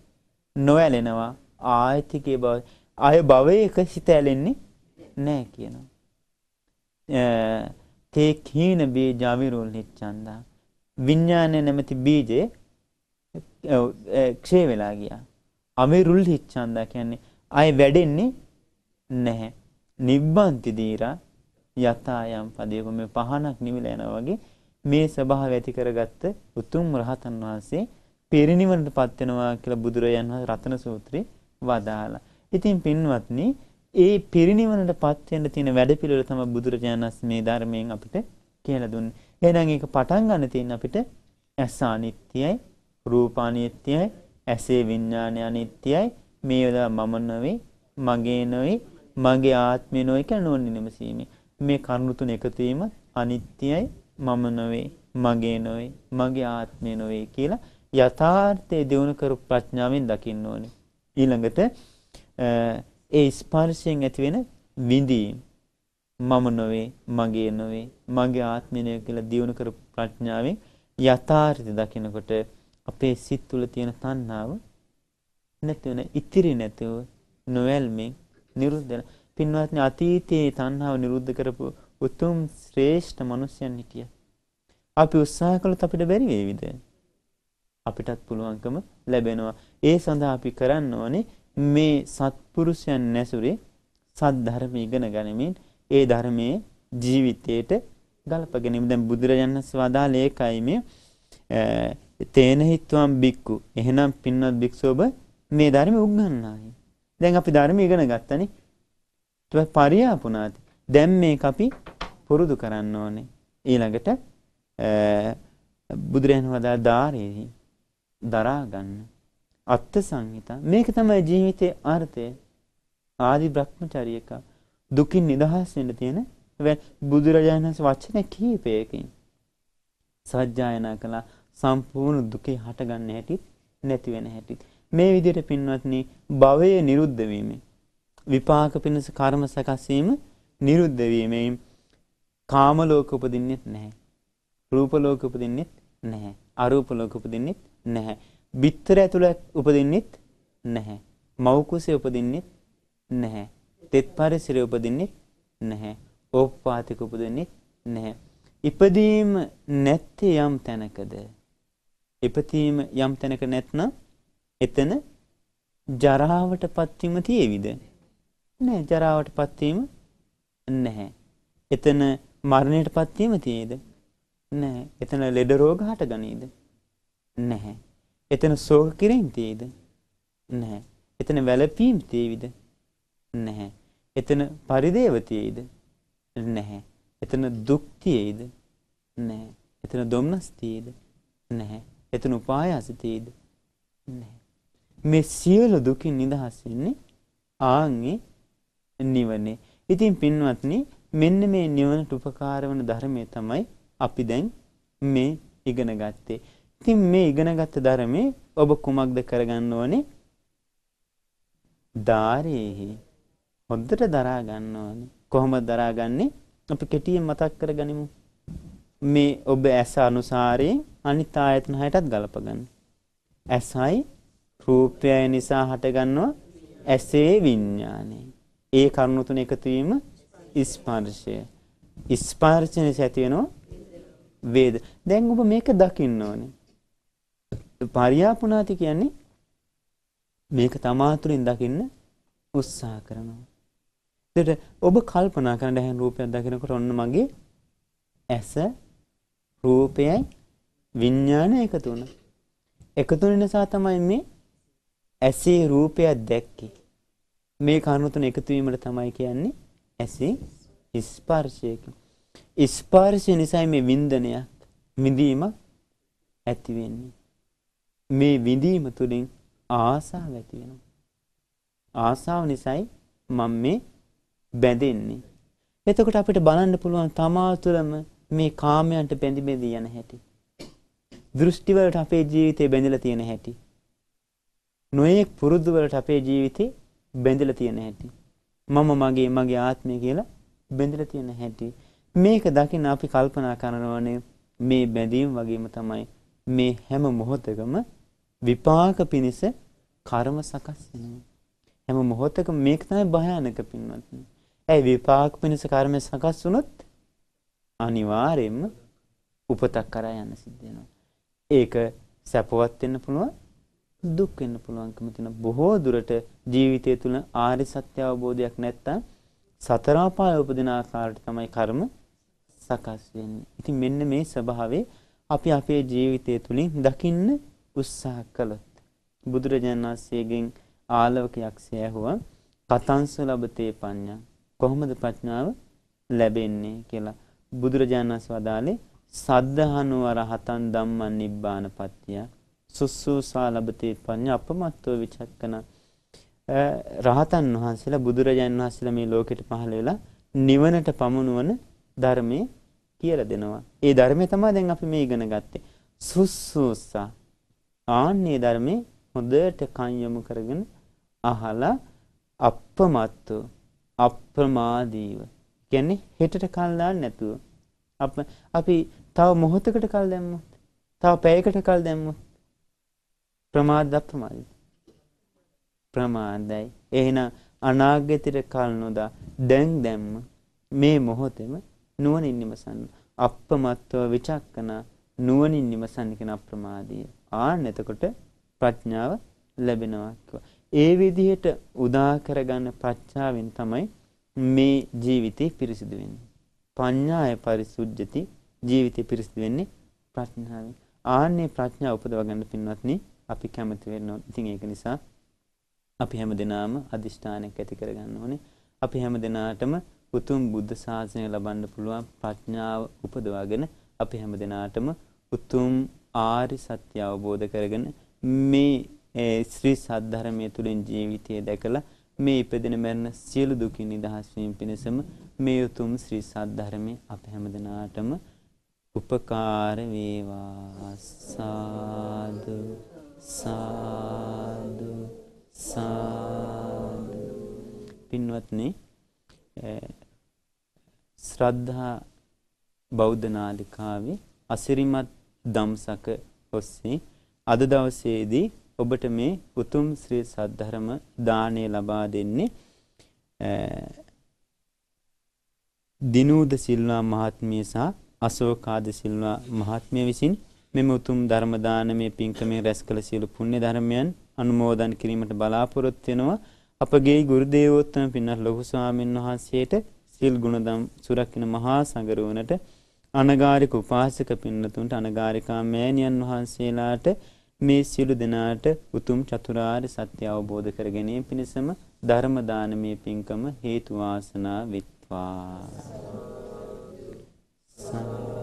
නොඇලෙනවා ආයතිගේ බව අය භවයේ එක සිත ඇලෙන්නේ නැහැ කියනවා තේ කීන බීජ අවිරුල් හිච්ඡන්දා විඥානය නැමැති බීජේ ක්ෂය වෙලා ගියා අවිරුල් හිච්ඡන්දා කියන්නේ අය වැඩෙන්නේ නැහැ නිබ්බන්ති දීරා යථායම් පදේක මේ පහනක් නිවිලා යනවා වගේ මේ ස්වභාවය ඇති කරගත්ත උතුම් රහතන් වහන්සේ පිරිනිවනටපත් වෙනවා කියලා බුදුරජාන් වහන්සේ රතන සූත්‍රේ වදාලා. ඉතින් පින්වත්නි, ඒ පිරිනිවනටපත් වෙන්න තියෙන වැඩපිළිවෙල තමයි බුදුරජාණන් මේ ධර්මයෙන් අපිට කියලා දුන්නේ. එහෙනම් ඒක පටන් ගන්න තියෙන අපිට ඇස අනිත්‍යයි, රූප අනිත්‍යයි, ඇසේ විඥානය අනිත්‍යයි. මේවා මම නෙවෙයි, මගේ නෙවෙයි, මගේ ආත්මය නෙවෙයි කියලා නෝන්නේ නෙමසීමේ. මේ කරුණු තුන එකතු වීම අනිත්‍යයි මම නොවේ මගේ නොවේ මගේ ආත්මය නොවේ කියලා යථාර්ථය දිනු කරු ප්‍රඥාවෙන් දකින්න ඕනේ ඊළඟට ඒ ස්පර්ශයෙන් ඇතිවෙන විඳීම් මම නොවේ මගේ නොවේ මගේ ආත්මය නොවේ කියලා දිනු කරු ප්‍රඥාවෙන් යථාර්ථය දකිනකොට අපේ සිත් තුළ තියෙන තණ්හාව නැති වෙන ඉතිරි නැතුව නොවැල්මෙන් නිරුද්ධ වෙන පින්වත්නි අතීතයේ තණ්හාව නිරුද්ධ කරපු උතුම් ශ්‍රේෂ්ඨ මිනිසයන් හිටිය. අපි උත්සාහ කළොත් අපිට බැරි වේවිද? අපිටත් පුළුවන්කම ලැබෙනවා. ඒ සඳහා අපි කරන්න ඕනේ මේ සත්පුරුෂයන් නැසුරේ සත් ධර්ම ඉගෙන ගනිමින් ඒ ධර්මයේ ජීවිතයට ගලප ගැනීම. දැන් බුදුරජාණන් වහන්සේ වදාළ ඒකයි මේ තේන හිත්වම් බික්කු. එහෙනම් පින්වත් භික්ෂුව ඔබ මේ ධර්මය උගන්නායි. දැන් අපි ධර්මය ඉගෙන ගත්තනේ. ඊට පරියාපුණාති. දැන් මේක අපි පුරුදු කරන්න ඕනේ. ඊළඟට බුදුරජාණන් වදා ධාරේ දරා ගන්න. අත්ත සංහිතා මේක තමයි ජීවිතයේ අර්ථය. ආදි භ්‍රමචාරියක දුකින් නිදහස් වෙන්න තියෙන බුදුරජාණන් වහන්සේ වචන කීපයකින් සත්‍යයනා කළා සම්පූර්ණ දුකේ හටගන්න හැටිත් නැති වෙන හැටිත් මේ විදිහට පින්වත්නි භවය නිරුද්ධ වීම විපාක පිණිස කර්ම සකස් වීම නිරුද්ධ වීමෙන් කාම ලෝක උපදින්නෙත් නැහැ. රූප ලෝක උපදින්නෙත් නැහැ. අරූප ලෝක උපදින්නෙත් නැහැ. බිත්තර ඇතුළත් උපදින්නෙත් නැහැ. මව් කුසේ උපදින්නෙත් නැහැ. තෙත් පරිසරයේ උපදින්නෙත් නැහැ. ඕපපාතික උපදින්නෙත් නැහැ. ඉපදීම නැත්තේ යම් තැනකද? ඉපදීම යම් තැනක නැත්නම් එතන ජරාවටපත් වීම තියේවිද? නෑ ජරාවටපත් වීම නැහැ. එතන මරණයටපත් වීම තියේද? නැහැ. එතන ලෙඩ රෝග හටගනීද? නැහැ. එතන ශෝක කිරීම තියේද? නැහැ. එතන වැළපීම් තියේවිද? නැහැ. එතන පරිදේව තියේද? නැහැ. එතන දුක් තියේද? නැහැ. එතන දුම්නස් තියේද? නැහැ. එතන උපායාස තියේද? නැහැ. මේ සියලු දුකින් නිදහස් වෙන්නේ ආන්ගේ නිවනේ. ඉතින් පින්වත්නි මෙන්න මේ නිවනට උපකාර වන ධර්මය තමයි අපි දැන් මේ ඉගෙන ගත්තේ. ඉතින් මේ ඉගෙනගත්ත ධර්මයේ ඔබ කුමක්ද කරගන්න ඕනේ? ධාරේහි හොඳට දරා ගන්න ඕනේ. කොහොමද දරාගන්නේ? අපි කෙටියෙන් මතක් කරගනිමු. මේ ඔබ ඇස අනුසාරයෙන් අනිත් ආයතන හයටත් ගලපගන්න. ඇසයි රූපය නිසා හටගන්නවා ඇසේ විඥානේ. ඒ කරුණු තුන එකතු වීම ස්පර්ශය. ස්පර්ශය නිසා ඇති වෙනවා වේද. දැන් ඔබ මේක දකින්න ඕනේ. පරියාපුණාති කියන්නේ මේක තමා තුළින් දකින්න උත්සාහ කරනවා. එතකොට ඔබ කල්පනා කරන දැහැන් රූපයක් දකිනකොට ඔන්න මගේ ඇස රූපයයි විඥාන එකතු වුණා. එකතු වෙන නිසා තමයි මේ ඇසේ රූපයක් දැක්කේ. මේ කරුණු තුන එකතු වීමට තමයි කියන්නේ ඇසි ස්පර්ශය කියන්නේ. ස්පර්ශය නිසායි මේ වින්දනයක් විඳීමක් ඇති වෙන්නේ. මේ විඳීම තුළින් ආසාව ඇති වෙනවා. ආසාව නිසායි මම මේ බැඳෙන්නේ. එතකොට අපිට බලන්න පුළුවන් තමා තුළම මේ කාමයන්ට බැඳි බැඳී යන හැටි. දෘෂ්ටි වලට අපේ ජීවිතේ බැඳලා තියෙන හැටි. නොයෙක් පුරුදු වලට අපේ ජීවිතේ බැඳිලා තියෙන හැටි. මම මගේ මගේ ආත්මය කියලා බැඳිලා තියෙන හැටි. මේක දකින අපි කල්පනා කරනවානේ මේ බැඳීම් වගේම තමයි මේ හැම මොහොතකම විපාක පිණිස කර්ම සකස් වෙනවා. හැම මොහොතකම මේක තමයි භයානක පින්වත්. ඇයි විපාක පිණිස කර්ම සකස් වුණොත් අනිවාර්යයෙන්ම උපතක් කරා යන්න සිද්ධ වෙනවා. ඒක සැපවත් වෙන්න පුළුවන් දුක් වෙන්න පුළුවන්කම තියෙන බොහෝ දුරට ජීවිතය තුළ ආර්ය සත්‍ය අවබෝධයක් නැත්තම් සතර අපාය උපදින ආකාරයට තමයි කර්ම සකස් වෙන්නේ. ඉතින් මෙන්න මේ ස්වභාවය අපි අපේ ජීවිතය තුළින් දකින්න උත්සාහ කළොත් බුදුරජාණන් වහන්සේගෙන් ආලවකයක් සෑහුවා කතංසු ලබතේ පඤ්ඤා කොහොමද ප්‍රඥාව ලැබෙන්නේ කියලා බුදුරජාණන් වහන්සේ වදාළේ සද්ධානුවර හතන් ධම්මන් නිබ්බානපත්තිය සුස්සූසා ලබතේ පඤ්ඤා අපමත්තෝ විචක්කන රහතන් වහන්සේලා බුදුරජාන් වහන්සේලා මේ ලෝකෙට පහළ වෙලා නිවනට පමුණුවන ධර්මයේ කියලා දෙනවා. ඒ ධර්මය තමයි දැන් අපි මේ ඉගෙන ගත්තේ. සුස්සූසා ආන්නේ ධර්මයේ හොඳට කන් යොමු කරගෙන අහලා අපමත්තු අප්‍රමාදීව කියන්නේ හෙටට කල් දාන්න නැතුව අප අපි තව මොහොතකට කල් දැම්මොත් තව පැයකට කල් දැම්මොත් ප්‍රමාදද අප්‍රමාදද? ප්‍රමාදයි. එහෙනම් අනාගතයට කල් නොදා දැන් දැම්ම මේ මොහොතේම නුවණින් නිමසන්න. අප්‍රමත්තව විචක්කන නුවණින් නිමසන්න කියන අප්‍රමාදීය. ආන්න එතකොට ප්‍රඥාව ලැබෙනවා කිව්වා. ඒ විදිහට උදා කරගන්න ප්‍රඥාවෙන් තමයි මේ ජීවිතේ පිරිසිදු වෙන්නේ. පඤ්ඤාය පරිසුද්ධති ජීවිතේ පිරිසිදු වෙන්නේ ප්‍රඥාවෙන්. ආන්නේ ප්‍රඥාව උපදව ගන්න පින්වත්නි අපි කැමති වෙන්නොත් ඉතින් ඒක නිසා අපි හැම දිනාම අදිෂ්ඨානයක් ඇති කරගන්න ඕනේ. අපි හැම දිනාටම උතුම් බුද්ධ ශාසනය ලබන්න පුළුවන් ප්‍රඥාව උපදවාගෙන අපි හැම දිනාටම උතුම් ආරි සත්‍ය අවබෝධ කරගෙන මේ ශ්‍රී සද්ධර්මයේ තුලින් ජීවිතය දැකලා මේ ඉපදෙන මරණ සියලු දුකින් නිදහස් වීම පිණිසම මේ උතුම් ශ්‍රී සද්ධර්මයේ අප හැම දිනාටම උපකාර වේවා සාදු සාදු සාදු පින්වත්නි ශ්‍රද්ධා බෞද්ධ නාලිකාවේ අසිරිමත් දම්සක ඔස්සේ අද දවසේදී ඔබට මේ උතුම් ශ්‍රී සද්ධර්ම දාණය ලබා දෙන්නේ දිනූද සිල්වා මහත්මිය සහ අශෝකාද සිල්වා මහත්මිය විසිනි මෙම උතුම් ධර්ම දානමය පින්කමෙන් රැස් කළ සියලු පුණ්‍ය ධර්මයන් අනුමෝදන් කිරීමට බලාපොරොත්තු වෙනවා අපගේ ගුරු දේවෝත්තම පින්වත් ලොකු ස්වාමීන් වහන්සේට සිල් ගුණදම් සුරකින්න මහා සංගරුවනට අනගාരിക උපාසක පින්නතුන්ට අනගාരികා මෑණියන් වහන්සේලාට මේ සියලු දෙනාට උතුම් චතුරාර්ය සත්‍ය අවබෝධ කර ගැනීම පිණිසම ධර්ම දානමය පින්කම හේතු වාසනා විත්වා. සාදු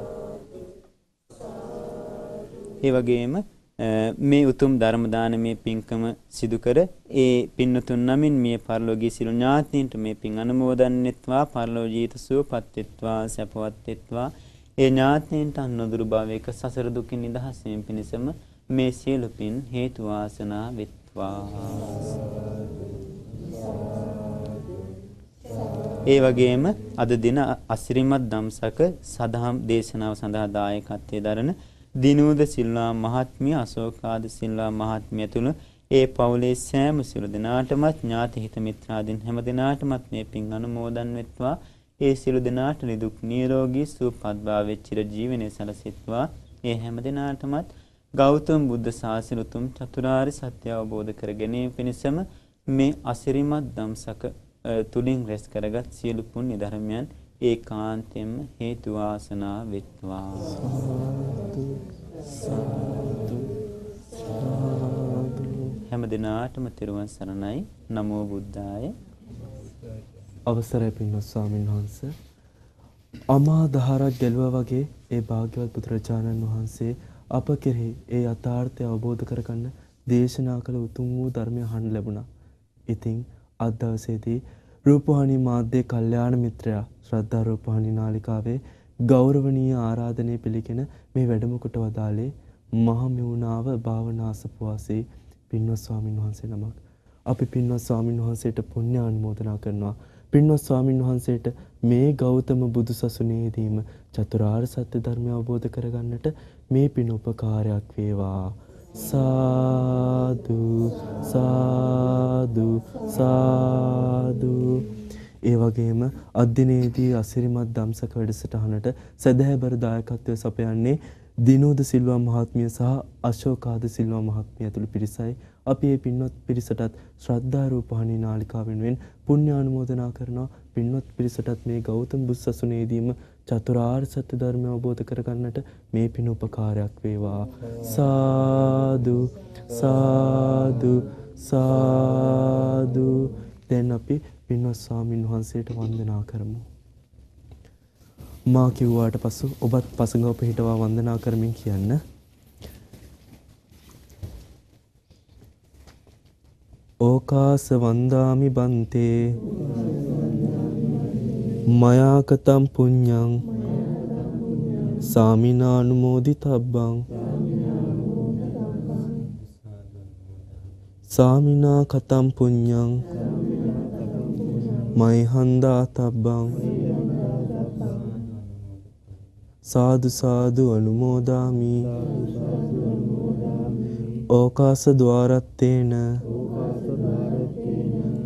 ඒ වගේම මේ උතුම් ධර්ම දානමේ පින්කම සිදු කර ඒ පින්නතුන් නමින් මිය පරලෝකයේ සියලු ඥාතීන්ට මේ පින් අනුමෝදන්වත්වා පරලෝක ජීවිත සුවපත් වෙත්වා සැපවත් වෙත්වා ඒ ඥාතීන්ට අනුදුරු භාවයක සසර දුකින් නිදහස් වීම පිණිසම මේ සියලු පින් හේතු වාසනා වෙත්වා ඒ වගේම අද දින අසිරිමත් දම්සක සදාම් දේශනාව සඳහා දායකත්වයේ දරන දිනූද සිල්වා මහත්මිය අශෝකාද සිල්වා මහත්මිය තුළු ඒ පවුලේ සෑම සිළු දෙනාටමත් ඥාති හිත මිත්‍රාදීන් හැම දෙනාටමත් මේ පින් අනුමෝදන් වෙත්වා ඒ සිළු දෙනාට නිදුක් නිරෝගී සුවපත්භාවයේ චිර ජීවනයේ සැලසෙත්වා ඒ හැම දෙනාටමත් ගෞතම බුද්ධ ශාසන උතුම් චතුරාර්ය සත්‍ය අවබෝධ කර ගැනීම පිණිසම මේ අසිරිමත් ධම්සක තුලින් රැස් කරගත් සියලු පුණ්‍ය ධර්මයන් ඒකාන්තයෙන්ම හේතු වාසනා වෙත්වා සාදු සාදු සාදු හැම දිනාටම තෙරුවන් සරණයි නමෝ බුද්ධාය අවසරයි පින්වත් ස්වාමීන් වහන්සේ අමා දහරක් ගැලුවා වගේ ඒ භාග්‍යවත් බුදුරජාණන් වහන්සේ අප කෙරෙහි ඒ යථාර්ථය අවබෝධ කරගන්න දේශනා කළ උතුම් වූ ධර්මය අහන්න ලැබුණා. ඉතින් අද දවසේදී රූපවාහිනී මාධ්‍යයේ කල්යාණ මිත්‍රයා ශ්‍රද්ධාරූපහානි නාලිකාවේ ගෞරවනීය ආරාධනය පිළිගෙන මේ වැඩමකොට වදාලේ මහමිවුණාව භාවනාසපවාසී පින්වත් ස්වාමින් වහන්සේ නමක්. අපි පින්වත් ස්වාමින් වහන්සේට පුණ්‍ය අනුමෝදනා කරනවා. පින්වත් ස්වාමින් වහන්සේට මේ ගෞතම බුදු සසුනේදීම චතුරාර්ය සත්‍ය ධර්මය අවබෝධ කරගන්නට මේ පින් උපකාරයක් වේවා. සාදු සාදු සාදු ඒ වගේම අධ්‍යනයේදී අසිරිමත් දම්සක වැඩසටහනට සැදැහැබර දායකත්වය සපයන්නේ දිනෝද සිල්වා මහත්මිය සහ අශෝකාද සිල්වා මහත්මිය ඇතුළු පිරිසයි. අපි මේ පින්වත් පිරිසටත් ශ්‍රද්ධා රූපහානි නාලිකාව වෙනුවෙන් පුණ්‍යානුමෝදනා කරනවා. පින්වත් පිරිසටත් මේ ගෞතම බුත්සසුනේදීම චතුරාර්ය සත්‍ය ධර්මය අවබෝධ කරගන්නට මේ පින උපකාරයක් වේවා. සාදු සාදු සාදු දැන් අපි පින්වත් ස්වාමින් වහන්සේට වන්දනා කරමු. මා කිව්වාට පසු ඔබත් පසඟව පිටවා වන්දනා කරමින් කියන්න. ඕකාස වන්දාමි බන්තේ මයාකතම් පුඤ්ඤං සාමිනානුමෝදිතබ්බං සාමිනා කතම් පුඤ්ඤං මයිහන්දා තබ්බං සාදු සාදු අනුමෝදාමි ඕකාස ద్వාරත්තේන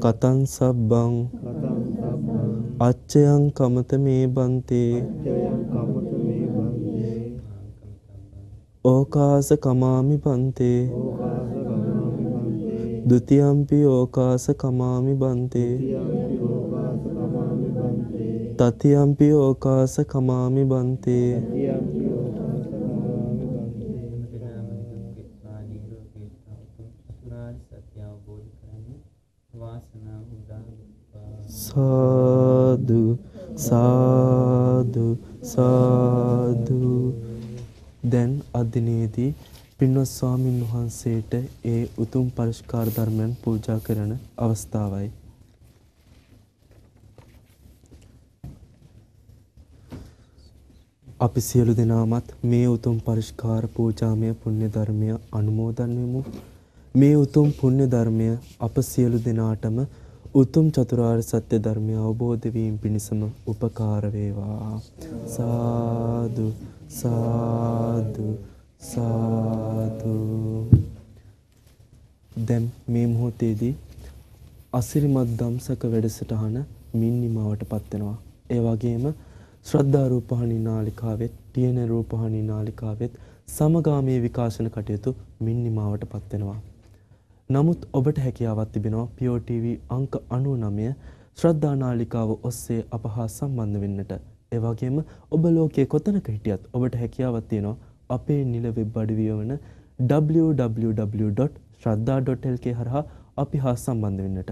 කතං සබ්බං අච්චයන් කමත මේ බන්තේ ඕකාස කමාමි පන්තේ ඕකාස දුතියම්පි ඕකාස කමාමි බන්තේ තතියම්පි ඕකාස කමාමි බන්තේ සාදු සාදු සාදු දැන් අධිනේදී පින්වත් ස්වාමින් වහන්සේට ඒ උතුම් පරිස්කාර ධර්මයන් පූජා කරන අවස්ථාවයි. අපි සියලු දෙනාමත් මේ උතුම් පරිස්කාර පූජාමය පුණ්‍ය ධර්මය අනුමෝදන් වෙමු. මේ උතුම් පුණ්‍ය ධර්මය අප සියලු දෙනාටම උතුම් චතුරාර්ය සත්‍ය ධර්මය අවබෝධ වීම පිණිසම උපකාර වේවා. සාදු සාදු සාදු දැන් මේ මොහොතේදී අසිරිමත් ධම්සක වැඩසටහන මින්නිමවට පත් වෙනවා. ඒ වගේම ශ්‍රද්ධා රූපහානි නාලිකාවෙත් තියෙන රූපහානි නාලිකාවෙත් සමගාමී විකාශන කටයුතු මින්නිමවට පත් වෙනවා. නමුත් ඔබට හැකියාවක් තිබෙනවා PO TV අංක 99 ශ්‍රද්ධා නාලිකාව ඔස්සේ අප හා සම්බන්ධ වෙන්නට. ඒ වගේම ඔබ ලෝකයේ කොතනක හිටියත් ඔබට හැකියාවක් තියෙනවා අපේ නිල වෙබ් අඩවිය වන www.ශ්‍රද්ධා.lk හරහා අපි හා සම්බන්ධ වෙන්නට.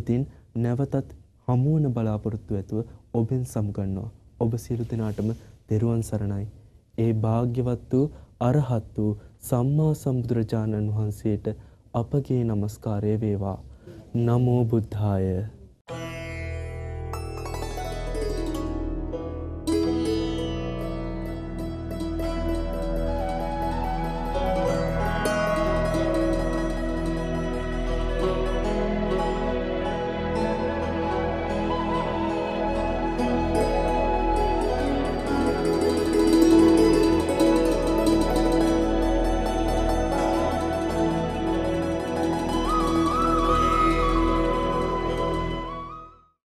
ඉතින් නැවතත් හමුවන බලාපොරොත්තු ඇතුව ඔබෙන් සමුගන්නවා. ඔබ සියලු දෙනාටම තෙරුවන් සරණයි. ඒ භාග්‍යවත් වූ අරහත් වූ සම්මා සම්බුදුරජාණන් වහන්සේට අපගේ নমස්කාරය වේවා. නමෝ බුද්ධාය. Thank you.